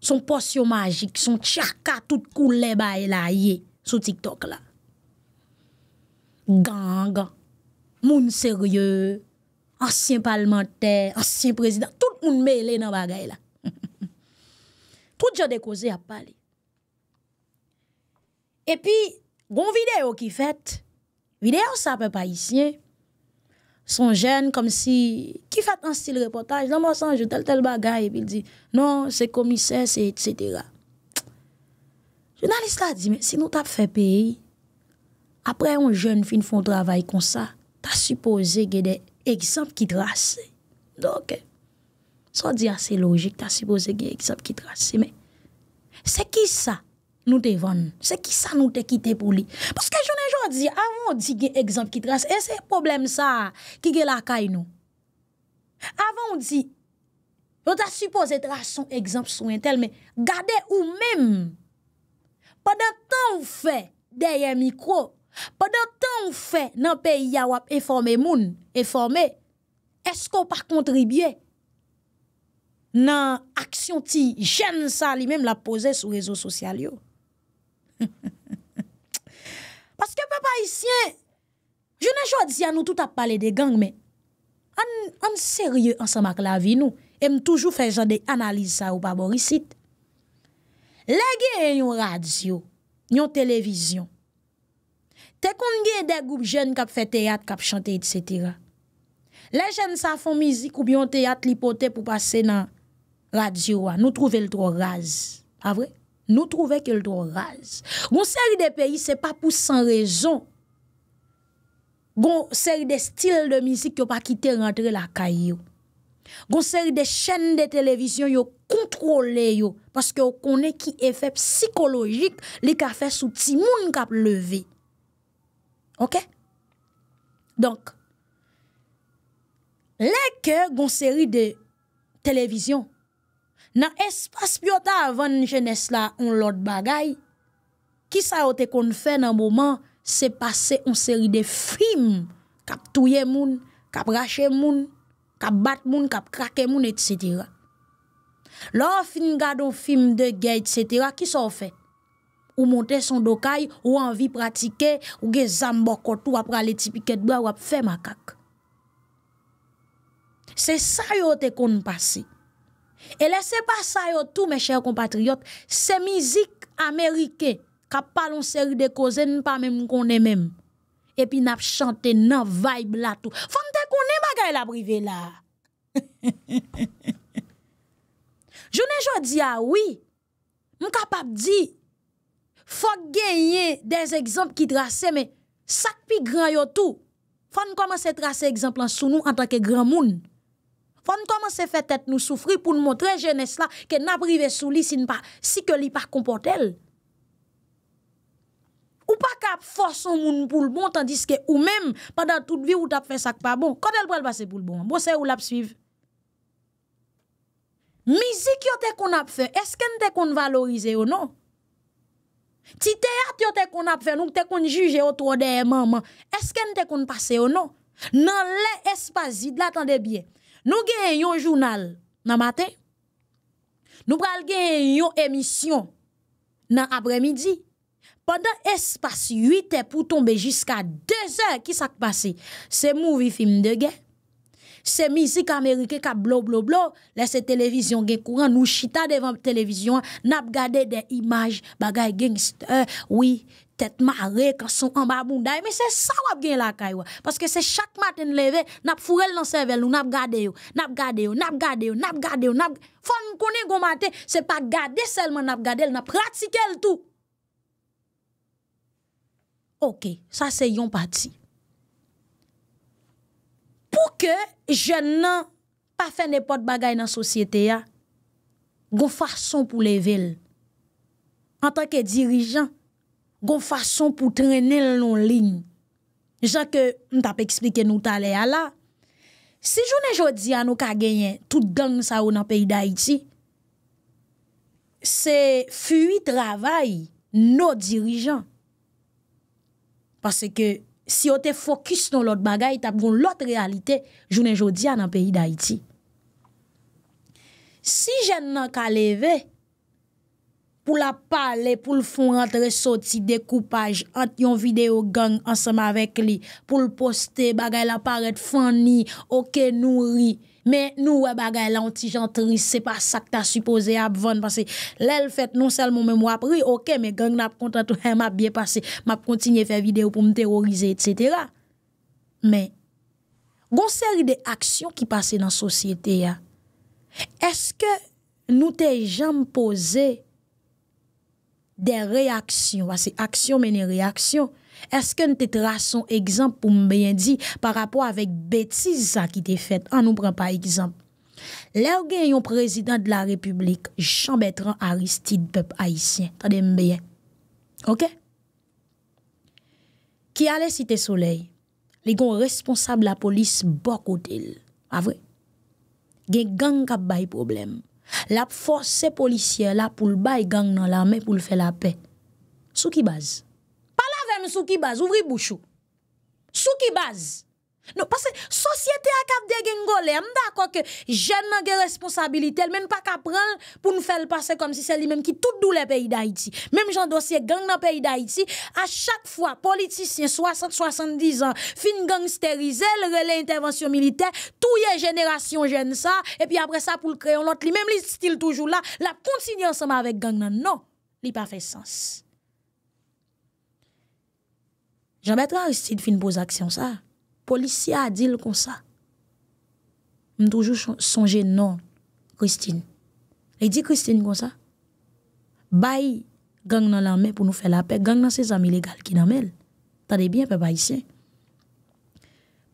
son porsyon magik, son tchaka, tout koule baye la ye sou TikTok la. Ganga, moun serye, ansyen palmenter, ansyen prezident, tout moun mele nan bagay la. Tout jade koze ap pale. E pi, goun videyo ki fet, videyo sape pa isyen. Son jen, kom si, ki fat an stil reportaj, nan monsan jou tel tel bagay, pi li di, non, se komise, se etc. Jounalist la di, men, si nou tap fe peyi, apre yon jen fin foun travay kon sa, ta suppose ge de ekzamp ki trase. Donke, so di ase logik, ta suppose ge ekzamp ki trase, se men, se ki sa? nou te von, se ki sa nou te kite pou li. Poske jounen joun di, avon di gen ekzamp ki tras, e se problem sa ki gen lakay nou. Avon di, yo ta suppose tras son ekzamp sou entel, me gade ou mem, pa da tan ou fe, deye mikro, pa da tan ou fe, nan pe ya wap eforme moun, eforme, esko pa kontribye nan aksyon ti jen sa li mèm la pose sou rezo sosyal yo. Paske pe pa isyen, jounen jwa diyan nou tout ap pale de gang, men, an serye ansamak la vi nou, em toujou fejan de analize sa ou pa borisit. Le gen yon radyo, yon ah, televizyon, te kon gen de goup jen kap fe teyat, kap chante, etc. Le jen sa fon mizi koubyon teyat lipote pou pase nan radyo an, nou trouve l'tro raz, avre? Nou trouve ke l'doraz. Gon seri de peyi, se pa pou san rezon. Gon seri de stil de mizik yo pa kite rentre la kay yo. Gon seri de chen de televizyon yo kontrole yo. Paske yo kone ki efep psikologik li ka fe sou timoun kap leve. Ok? Donk. Leke gon seri de televizyon. dans espace biota avant jeunesse là on l'autre bagaille qui ça a été fait dans moment c'est passé une série de films cap touyer moun cap racher moun cap bat moun cap craquer moun et cetera là fin gardon film de guerre et cetera qui a fait ou monter son dokay ou envie pratiquer ou gezam tout, ap les ti de bois ou ap macaque. c'est ça yo a konn passer E lese pa sa yo tou, me chèr kompatriot, se mizik Amerike kap palon seri de kozen pa menm konen menm. Epi nap chante nan vibe la tou. Fante konen bagay la brivela. Jounen jò di ya, wii, mkap ap di, fok genye den exemple ki trase men, sakpi gran yo tou. Fante komanse trase exemple lan sou nou an takke gran moun. an toman se fè tèt nou soufri pou nou moun trè jènes la ke nabrive sou li si ke li par kompote el. Ou pa kap fòson moun pou l'bon tandis ke ou mèm, padan tout vi ou tap fè sakpa, bon, kòtèl pou el basse pou l'bon? Mbosè ou lap suiv? Mizik yo te kon ap fè, eske n te kon valorize ou non? Ti teat yo te kon ap fè, nou te kon juje o trode emman man, eske n te kon pase ou non? Nan le espazid la tan de bie, Nou gen yon jounal nan maten, nou pral gen yon emisyon nan apremidi, pandan espasy yite pou tombe jiska 2 er ki sak pase. Se movie film de gen, se mizik amerike ka blo blo blo, lese televizyon gen kouran nou chita devan televizyon, nap gade de imaj bagay gen, wii. tête marée quand son en bas mais c'est ça wap la parce que c'est chaque matin levé n'a dans cervelle n'a gardé n'a n'a n'a n'a faut matin c'est pas seulement n'a gardé n'a tout OK ça c'est yon parti pour que je nan pas fait n'importe bagaille dans société a gon façon pour villes. en tant que dirigeant Gon fason pou trene loun lign. Jean ke nou tap eksplike nou tale ala. Si jounen jodi an nou ka genyen, tout gang sa ou nan peyi da iti, se fuyi travay nou dirijan. Pase ke si yo te fokus nou lot bagay, tap bon lot realite jounen jodi an nan peyi da iti. Si jen nan ka leve, pou la pale, pou l'fon rentre sa ti dekoupaj, antyon video gang ansema vek li, pou l'poste, bagay la paret fany, oke nou ri, men nou we bagay la anty jantri, se pa sa ki ta suppose ap ven, parce lè l'fèt non sel moun mèmou ap ri, oke, men gang nap konta tou, m ap biye pase, m ap kontinye fè video pou m terorize, etc. Men, gon seri de aksyon ki pase nan sosyete ya, eske nou te jam posey De reaksyon, vase aksyon menen reaksyon. Eske nte tra son ekzamp pou mbeyen di pa rapo avèk betiza ki te fèt an nou pren pa ekzamp. Lè ou gen yon prezident de la republik, Jean-Bertrand Aristide, pep aisyen, ta den mbeyen. Ok? Ki ale si te soley, li gon responsable la polis bokot el. A vre. Gen gang kap bay probleme. La fòs se polisye la pou l bay gang nan la men pou l fè la pè. Sou ki baz. Palavem sou ki baz, ouvri bouchou. Sou ki baz. Non, parce que société a cap de gengolé, suis d'accord que jeune n'a de responsabilité, elle même pas qu'à prendre pour nous faire passer comme si c'est lui-même qui tout doule les pays d'Haïti. Même j'en Dossier gang dans pays d'Haïti, à chaque fois politicien 60 70 ans fin gangsteriser relais intervention militaire, les génération jeune ça et puis après ça pour le créer l'autre lui même il style toujours là, la continuer ensemble avec gang nan. non, il pas fait sens. jean de Aristide fin pose action ça. Polisya a dil kon sa. M toujou sonje non, Christine. E di Christine kon sa. Bay gang nan lanme pou nou fe la pek. Gang nan se zanm ilegal ki nanmel. Tade bien pe bayisyen.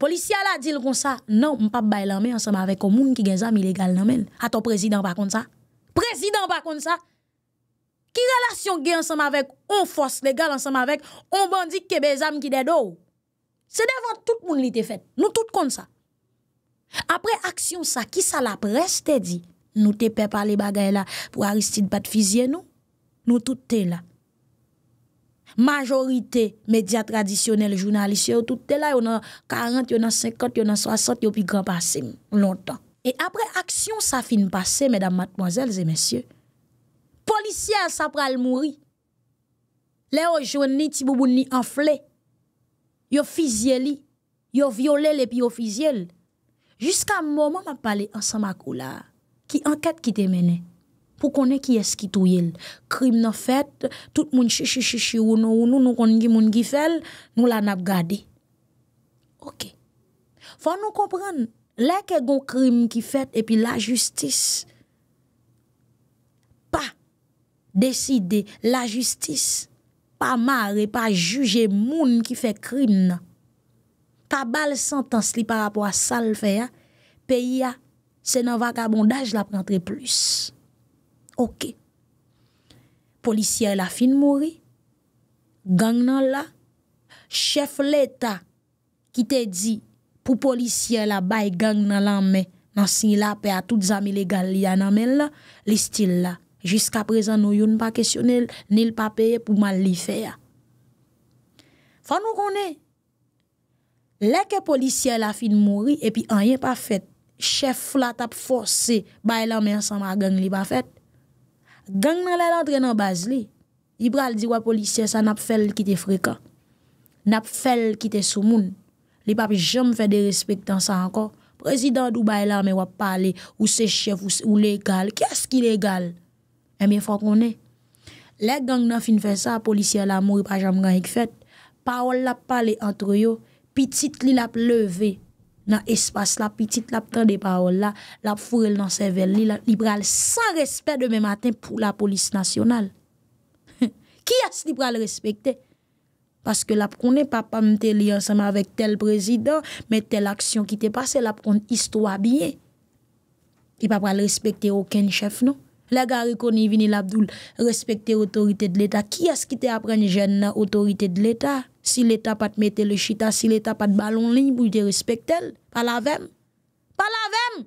Polisya la dil kon sa. Non, m pa bay lanme ansam avek komoun ki gen zanm ilegal nanmel. A to prezident pa kon sa. Prezident pa kon sa. Ki relasyon gen ansam avek? On fos legal ansam avek? On bandi kebe zanm ki dedo ou? Se devan tout moun li te fet, nou tout kon sa. Apre aksyon sa, ki sa la preste di, nou te pe pali bagay la pou Aristide bat fizye nou, nou tout te la. Majorite media tradisyonel, jounalisyon, nou tout te la, yon an 40, yon an 50, yon an 60, yon pi gran passe longtan. E apre aksyon sa fin passe, medan matmozèl zè mèsyè, polisyè sa pral mouri. Lè ou joun ni ti bouboun ni anfle. yo fusillé ils yo violé les puis officiel jusqu'à moment m'a parlé ensemble avec là qui enquête qui t'est mené pour connaître qui est ce qui touille le crime n'a fait tout le monde chichi chichi ou nous nous nous connait monde qui fait nous la n'a gardé OK faut nous comprendre là que gon crime qui fait et puis la justice pas décider la justice Pa mare, pa juje moun ki fe krin nan. Ta bal santans li par apwa sal fe ya, pe ya, se nan vakabondaj la prantre plus. Ok. Polisye la fin mouri, gang nan la, chef leta ki te di, pou polisye la bay gang nan lan me, nan sin la pe a tout zami legal li anan men la, li stil la. Jiska prezan nou yon pa kesyonel, nil pa peye pou mal li feya. Fan nou konen, leke polisye la fin mori, epi an yen pa fet, chef la tap force, baylan men san ma gang li pa fet. Gang nan la ladre nan baz li, ibral di wap polisye sa nap fel ki te frekan. Nap fel ki te sou moun. Li papi jom fe de respek tan sa anko. Prezident ou baylan men wap pale, ou se chef ou legal, kyes ki legal? E eh mwen fwa konè. Lèk gang nan fin fè sa, polisye la mou, pa jam gang ek fèt, paol la pa le antroyo, pitit li la pleve, nan espas la, pitit la ptande paol la, la furel nan sevel li, li pral san respè demè matin pou la polis nasyonal. Ki as li pral respèkte? Paske la prone, pa pa mte li ansèman vek tel prezident, me tel aksyon ki te pase, la prone histwa biye. Li pa pral respèkte oken chèf nou? Lega rekonivini l'Abdoul, respekte otorite de l'Etat. Ki as ki te apren jen na otorite de l'Etat? Si l'Etat pat mette le chita, si l'Etat pat balon li, bou te respekte el? Palavem? Palavem?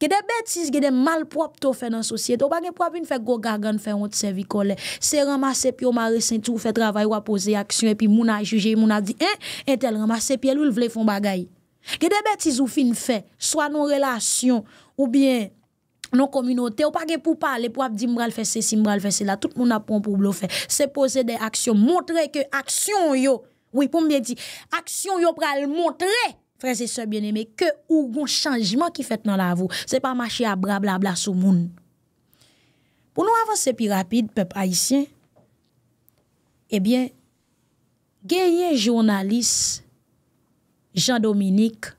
Kede betis gede malprop to fe nan sosyete, ou bagen prop in fe, go gagan fe, ou te sevikole. Se ramase, pi ou mare sentou, fe travay, wapose aksyon, pi moun a juje, moun a di, eh, entel ramase, pi el ou l'vle fon bagay. Kede betis ou fin fe, swa non relasyon, Nou kominote, ou pa ge pou pale, pou ap di mbral fese, si mbral fese la, tout moun ap pon pou blou fese. Se pose de aksyon, montre ke aksyon yo. Ou i pou mwen di, aksyon yo pral montre, freze se bieneme, ke ou moun chanjman ki fete nan la vou. Se pa mache a bra, bla, bla sou moun. Pou nou avanse pi rapide, pep aisyen, e eh bien, geye jounalis, Jean Dominique,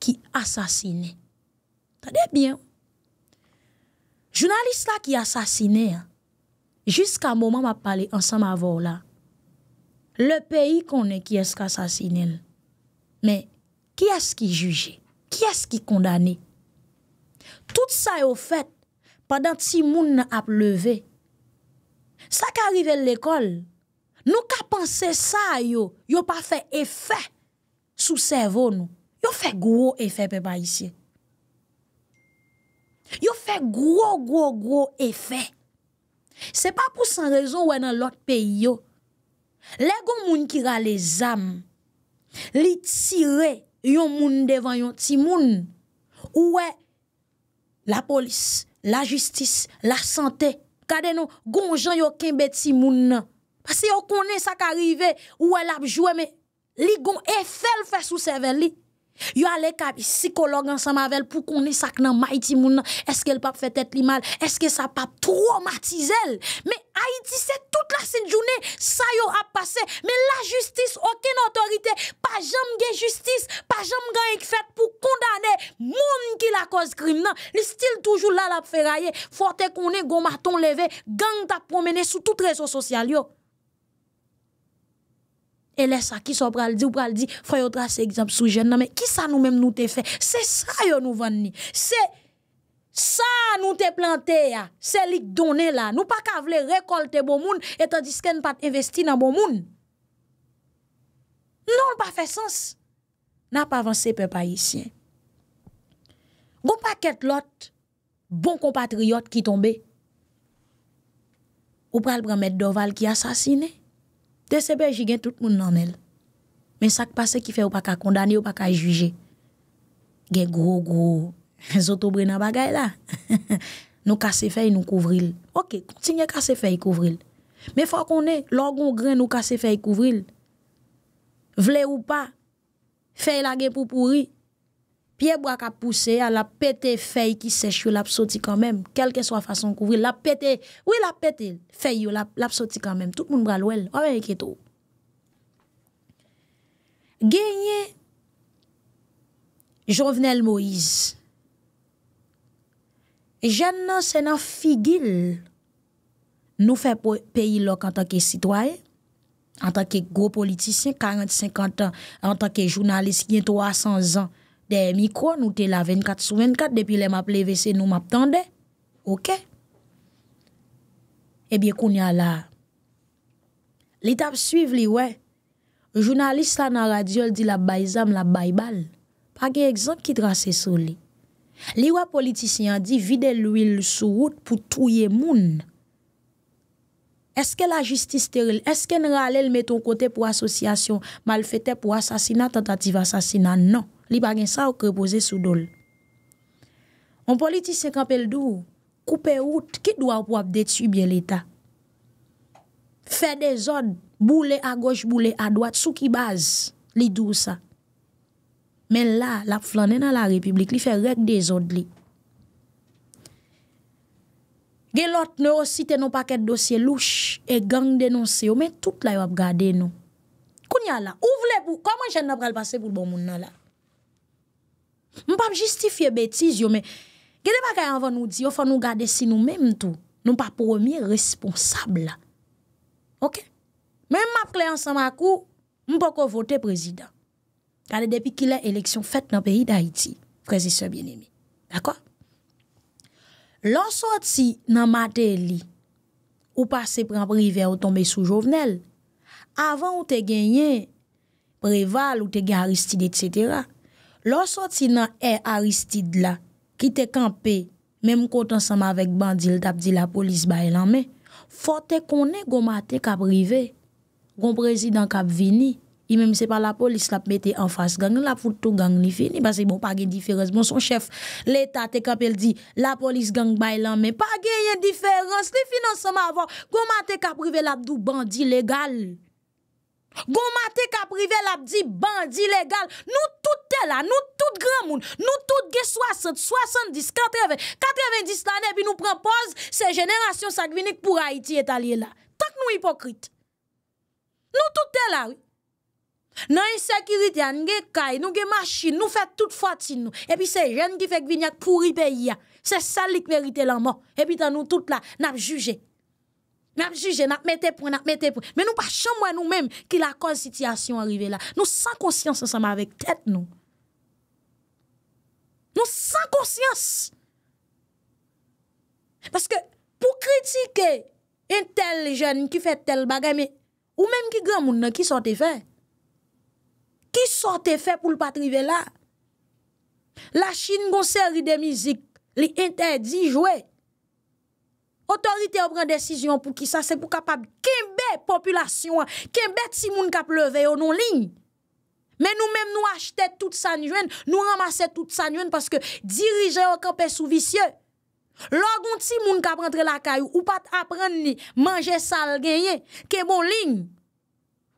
ki asasine. Ta de bien ou? Jounalist la ki asasine, jiska mouman ma pale ansan ma vo la, le peyi konen ki esk asasine, men ki esk ki juje, ki esk ki kondane. Tout sa yo fet, padan ti moun ap leve, sa ki arrive l'ekol, nou ka pense sa yo, yo pa fe efè sou servon nou, yo fe gwo efè pe pa isye. Yo fè gro, gro, gro efè. Se pa pou san rezon wè nan lot pe yo. Le goun moun ki ra le zam, li tire yon moun devan yon timoun, ou wè la polis, la jistis, la santè, kade nou goun jan yon kembe timoun nan. Pase yo konen sa ka rive, ou wè lap jwe, me li goun efèl fè sou sever li. Yo allez cap psychologue ensemble avec pour qu'on ça que dans Haïti est-ce qu'elle pas fait tête li mal est-ce que ça pas traumatiser mais Haïti c'est toute la sainte journée ça yo a passé mais la justice aucune autorité pas jamais justice pas jamais gang fait pour condamner moun qui la cause crime le style toujours là la ferrailler faut qu'on est gommaton levé gang t'a promené sur toutes réseaux sociaux Elè sa ki so pral di, ou pral di, fwa non, yo tra se egzamp sou jen nan men. Ki sa nou menm nou te fe? Se sa yo nou ven ni. Se sa nou te plante ya. Se lik donè la. Nou pa kavle rekolte bon moun, etan disken pat investi nan bon moun. Non l pa fe sens. Na pa avanse pe pa isyen. Gou pa ket lot, bon kompatriot ki tombe. Ou pral pran met doval ki asasine. Te sebeji gen tout moun nanel. Men sak pase ki fe ou pa ka kondani ou pa ka juje. Gen gro gro. Zoto bre nan bagay la. Nou kase fe yon kouvril. Ok, kontine kase fe yon kouvril. Men fwa konen, logon gren nou kase fe yon kouvril. Vle ou pa, fe yon la gen pou pouri. Piye bwa ka puse, a la pete fey ki sech yo la pso ti kanmem. Kelke swa fason kouvri. La pete, wè la pete fey yo la pso ti kanmem. Tout moun bral wèl. A mè yè kè tou. Gènyè, Jovenel Moïse, jèn nan senan figil, nou fè peyi lòk an takè sitwaye, an takè gwo politisyen, 40-50 an, an takè jounalist, yèn 300 an, De mikro nou te la 24 sou 24 depi le map leve se nou map tende. Ok? Ebyè koun ya la. Li tap suiv li we. Jounalist la nan radyol di la bayzam la baybal. Pake ekzant ki trase sou li. Li we politisyen di vide l'ouil sou wout pou touye moun. Eske la jistis teril? Eske nan ralel meton kote pou asosyasyon mal fete pou asasina tentative asasina? Non. Li bagen sa ou krepose sou dole. On politis se kapel dou, koupe out, ki dou ap wap detu biye l'Etat. Fè de zon, boule a goj, boule a dwat, sou ki baz li dou sa. Men la, la flanen a la republik, li fè rek de zon li. Gelot nou osite nou paket dosye louch, e gang denonse yo, men tout la yo ap gade nou. Koun ya la, ouvle pou, koman jen nap kal pase pou bon moun nan la? Mwen pa mjistifiye betiz yo men Gede pa kaya avan nou di Yo fwa nou gade si nou menm tou Nou pa promi responsable la Ok Mwen m ap kli ansan makou Mwen pa kovote prezident Kade depi ki la eleksyon fèt nan peyi da iti Prezisor e bien emi Dako Lonsot si nan mater li Ou pase pran prive ou tombe sou jovenel Avan ou te genyen Preval ou te gen Aristide etc Avan ou te genyen Lò sot si nan e Aristide la, ki te kampe, mèm kont ansama avèk bandi, l tap di la polis bay lan mè, fote konè goma te kaprive, gom prezidant kap vini, i mèm se pa la polis lap mette an fas gang, l ap foutou gang li fini, basi bon pa gen diférense, bon son chef l'Etat te kapel di, la polis gang bay lan mè, pa gen yen diférense, li fin ansama avò, goma te kaprive lap do bandi legal. Gon mate kaprive lap di bandi legal Nou tout te la, nou tout gran moun Nou tout ge 60, 70, 80, 90 lane Epi nou prempose se jeneration sak vinik pou Haiti etalye la Tak nou hipokrite Nou tout te la Nan yon sekiriti an, nou ge kay, nou ge machin Nou fet tout fatin nou Epi se jen ki fek vinik pou ri peyi ya Se salik merite lan mo Epi tan nou tout la nap juje Mè ap juje, mè ap metè pou, mè ap metè pou. Mè nou pa chan mwen nou mèm ki la kon situasyon arive la. Nou san konsyans sa sa mè avek tèt nou. Nou san konsyans. Paske pou kritike intel lè jen, ki fè tel bagay, mè ou mèm ki grè moun nan, ki sote fè. Ki sote fè pou l'patrive la. La chine gonseri de mizik, li entendi jouè. Otorite ou pren desisyon pou ki sa, se pou kapab kimbe populasyon, kimbe ti moun kap leve yo nou ling. Men nou menm nou achete tout sanjwen, nou ramase tout sanjwen, paske dirije yo kapes ou visye. Lò goun ti moun kap rentre la kayou, ou pat apren ni manje sal genye, ke bon ling.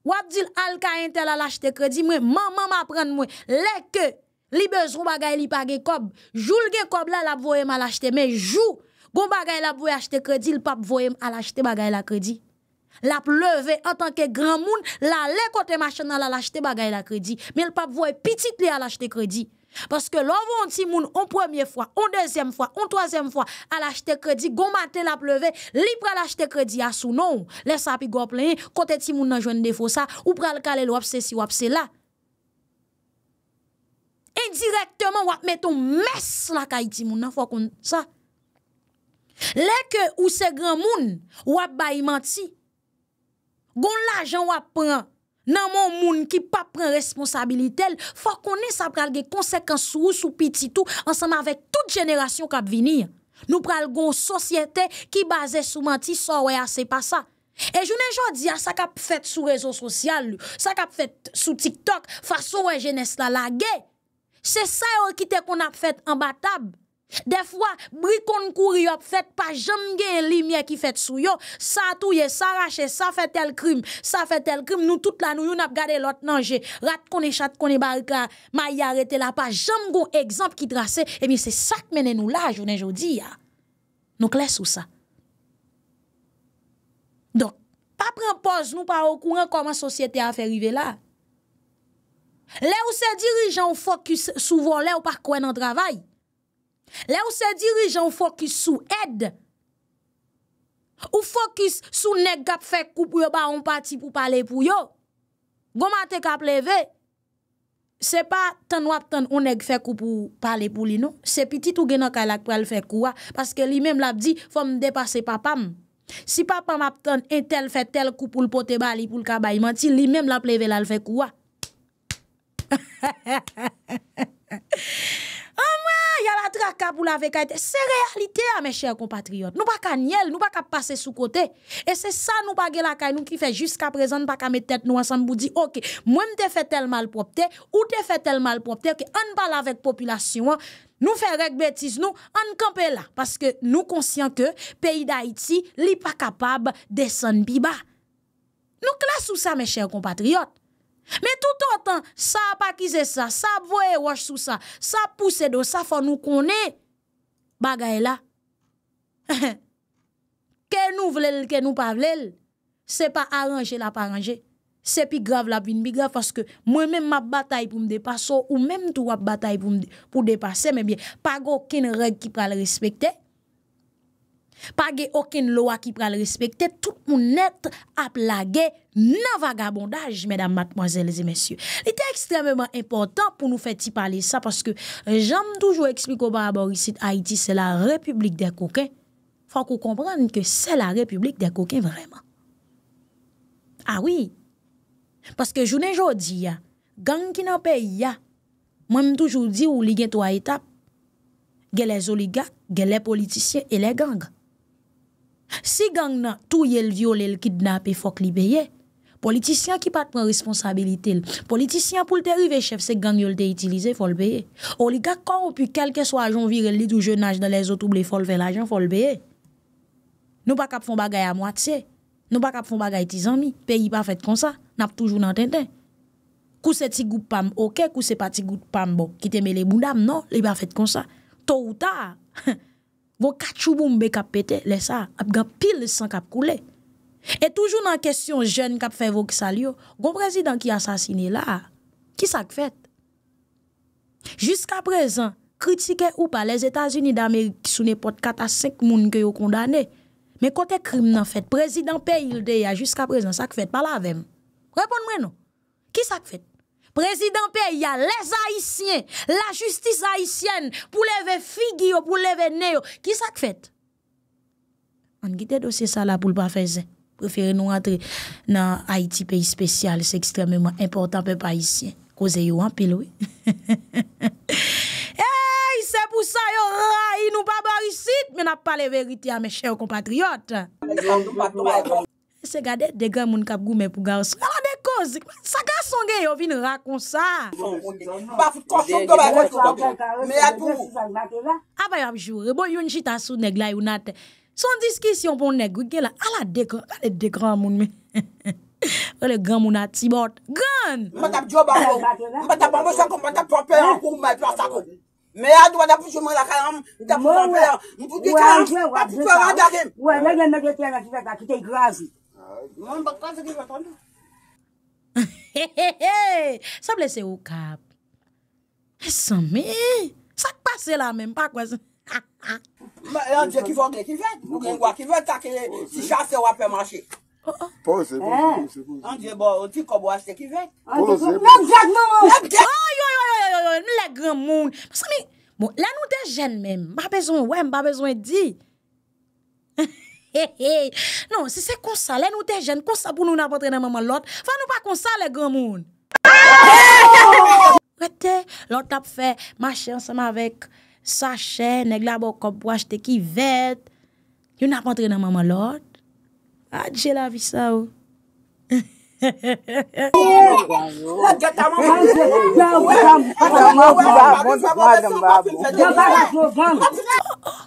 Wap dil alka ente la lachete kredi mwen, manman apren mwen, leke li bezoun bagay li page kob, joul gen kob la la pvoye malachete men, joul. Gon bagay la pouye achete kredi, l pap voye al achete bagay la kredi. La pleve, an tanke gran moun, la le kote machan al al achete bagay la kredi. Me l pap voye pitit li al achete kredi. Paske lovo an ti moun, an premye fwa, an dezyem fwa, an tozyem fwa, al achete kredi, gon mate la pleve, li pre al achete kredi asounon. Le sapi go pleye, kote ti moun nan jwen defo sa, ou pre al kale l wap se si wap se la. Indirektman wap meton mes la kaye ti moun nan fwa kon sa. Lè ke ou se gran moun wap bayi manti, gon l'ajan wap pran nan moun moun ki pa pran responsabilitel, fa konen sa pral ge konsekans sou ou sou pititou ansama vek tout jenerasyon kap vinir. Nou pral gon sosyete ki baze sou manti sa wè a se pasa. E jounen jodi a sa kap fet sou rezo sosyal, sa kap fet sou TikTok fa sou wè jenese la lage. Se sa yo kite kon ap fet ambatab, De fwa, bri kon kouri yop fèt pa, jom gen limye ki fèt sou yo, sa touye, sa rache, sa fèt tel krim, sa fèt tel krim, nou tout la nou yon ap gade lot nanje, rat kon e chat kon e barika, ma yi arete la pa, jom gon ekzamp ki trase, e mi se sak menen nou la, jounen jodi ya. Nou kles ou sa. Dok, pa prempos nou pa okouren koman sosyete a fè rive la. Le ou se dirijan fòk souvo le ou pa kwen an travay, Le ou se dirijan ou fokis sou ed. Ou fokis sou neg gap fèk koupou yo ba on pati pou pale pou yo. Goma te ka pleve. Se pa tan wap tan ou neg fèk koupou pale pou li nou. Se pitit ou genan kalak pou al fèk kouwa. Paske li mem la bdi fòm depase papam. Si papam ap tan entel fè tel koupou l pote bali pou l kaba imanti. Li mem la pleve la l fèk kouwa. Ha ha ha ha ha. pour la C'est réalité, hein, mes chers compatriotes. Nous pas niel, nous pas passer sous côté. Et c'est ça nous pas la caille nous qui fait jusqu'à présent pas mettre tête nous ensemble pour dire OK, moi me fait tel mal propre ou te fait tel mal propre que on parle avec population. Hein. Nous faisons avec bêtises, nous, on camper là, parce que nous conscients que le pays d'Haïti n'est pas capable de bas Nous classons ça, mes chers compatriotes. Me tout an tan, sa pa kize sa, sa pwoye waj sou sa, sa pwose do, sa fwa nou konen, bagay la. Ke nou vlel, ke nou pa vlel, se pa aranje la pa aranje. Se pi grav la bin bi grav, foske mwen men map batay pou m depaso, ou menm tou wap batay pou depase, se menmye, pa go ken reg ki pa le respekte. Pa ge okin lowa ki pral respekte, tout moun net ap la ge nan vagabondaj, mèdam matmozèl zè mèsyò. Lè tè ekstremèman important pou nou fè ti pale sa, paske euh, janm toujou eksplikou ba abor isit Haiti, se la republik de kokè, fòk ou kompran nè ke se la republik de kokè vreman. A ah wè, paske jounè jò di ya, gang ki nan pe ya, mèm m'm toujou di ou li gen to a etap, ge le zoliga, ge le politisyen, e le ganga. Si gang nan tou yel viole l kidnap e fok li beye, politisyan ki pat pran responsabilite l, politisyan pou l te rive chef se gang yol te itilize fol beye. O li ga kon ou pi kelke swajon vire l li tou jenaj nan le zo tou ble fol ven la jen fol beye. Nou pa kap fon bagay a mwate se, nou pa kap fon bagay ti zanmi, pe yi pa fet kon sa, nap toujou nan ten ten. Kou se ti goupam oke, kou se pa ti goupam bo, ki te me le moudam non, li ba fet kon sa, to ou ta. von kat chouboum be kap pete, lesa, ap gan pil san kap koule. Et toujou nan kestyon jen kap fevo ki sal yo, gon prezident ki asasine la, ki sak fet? Jiska prezant, kritike ou pa, les Etats-Unis d'Amerik sou ne pot kat a 5 moun ki yo kondane, men kote krim nan fet, prezident pe yil de ya, jiska prezant, sak fet, pala avem. Repon mwen nou, ki sak fet? Prezident P, ya les Haitien, la justice Haitien, pou leve figi yo, pou leve neyo. Ki sa k fèt? An gite dosye sa la pou l'ba fezen. Prefere nou atre nan Haiti, peyi spesyal, se ekstremement importan pe pa Haitien. Koze yo an pelwe. Eyyy, se pou sa yo, ra, inou pa barisit, men ap pale verite a me cheyo kompatriot. Se gade degra moun kap gou men pou garos. Mwen la dekos. Sa gason gen yon vin rakon sa. Pa fout koson gobe. Me apou. Abay apjou. Rebo yon jita sou neg la yon ate. Son diskisyon pou neg. Gela ala degra. Ale degra moun men. Ale gran moun ate. Sibot. Gan. Mwen tap diyo banko. Mwen tap anwesan kon. Mwen tap pwampen an. Mwen tap pwampen an. Mwen tap pwampen an. Mwen tap pwampen an. Mwen le gen neg ete an akitek akitek grazi. Mwen bak kwa se ki ve tan do. He he he! Sa ble se ou kap. E sa me! Sa k pa se la men, pa kwa se. Ha ha! Mwen gen kwa ki ve, tak se si chase wapen manche. Ha ha! Po se pou. Mwen gen bo, ti kobo as te ki ve. Po se pou. Mwen gen nou! Yo yo yo yo yo yo yo yo yo yo! Mwen le gen moun! Sami, mwen bon, la nou de jen men. Mwen ba bezwen wem, mwen ba bezwen di. He he! He he, non, se se konsa le nou te jen, konsa pou nou nan vantre nan mamalot, fan nou pa konsa le, gwa moun. Wete, lot ap fe, machan seman vek sa chen, neg la bo kop wajte ki vet, yon nan vantre nan mamalot, adje la vi sa ou. Wete, lot ap fe, machan seman vek sa chen, neg la bo kop wajte ki vet, yon nan vantre nan mamalot, adje la vi sa ou.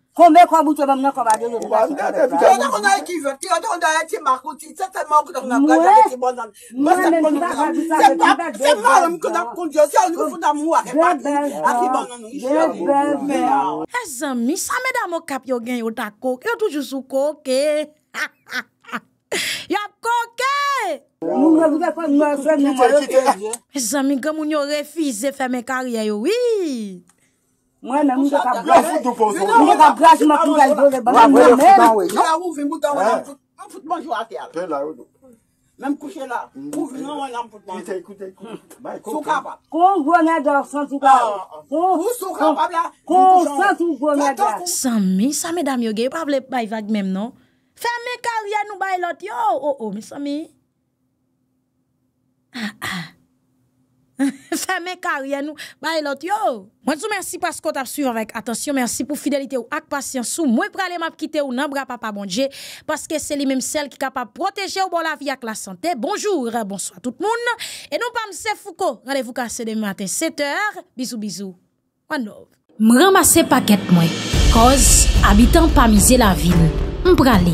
J Point pou li chill akyo bel kwa kwa master ka je speaks. E w ay mwen te aw ti elektive, si w alte av li ye demakouti, sei sè man kwen yap вже pou anpa sa li sa li ki bwana anpap. E zami, same daman k ap yo gen yo tak ok! Yo tou jo sou ok! Yap ok if! Mi gwa mwen yon refize fe men karyan yo, wi! Mwen nemisen tak ap bart. Mwen fiskye se konälti. Mwen fiskye se kon preocant ap barman mwend. Mwen veton nenye. Ten la jó vud ôyonnipotman, an putman zo ak invention. Men koushen la. Sou 我們 kou, kon gò gen analytical southeast, Taka o. Kon 蒙 fans ou county habitat. Sa mie, sa me dami yo gay mwen palplè mes, fermin karją nou bayiloti yo o mi sa mie. Fermez carrière nous. Bye bah, l'autre yo. Moi vous merci parce qu'on t'a suivi avec attention. Merci pour fidélité ou ak patience ou. Moi pour aller m'a quitter ou nan bra papa bon parce que c'est lui même celle qui capable protéger ou bon la vie avec la santé. Bonjour, bonsoir tout le monde. Et nous pas M. Foucault. Rendez-vous c'est demain matin 7h. Bisou bisous. One love. M'ramasser paquet moi. Cause habitant pas la ville. M'pralé.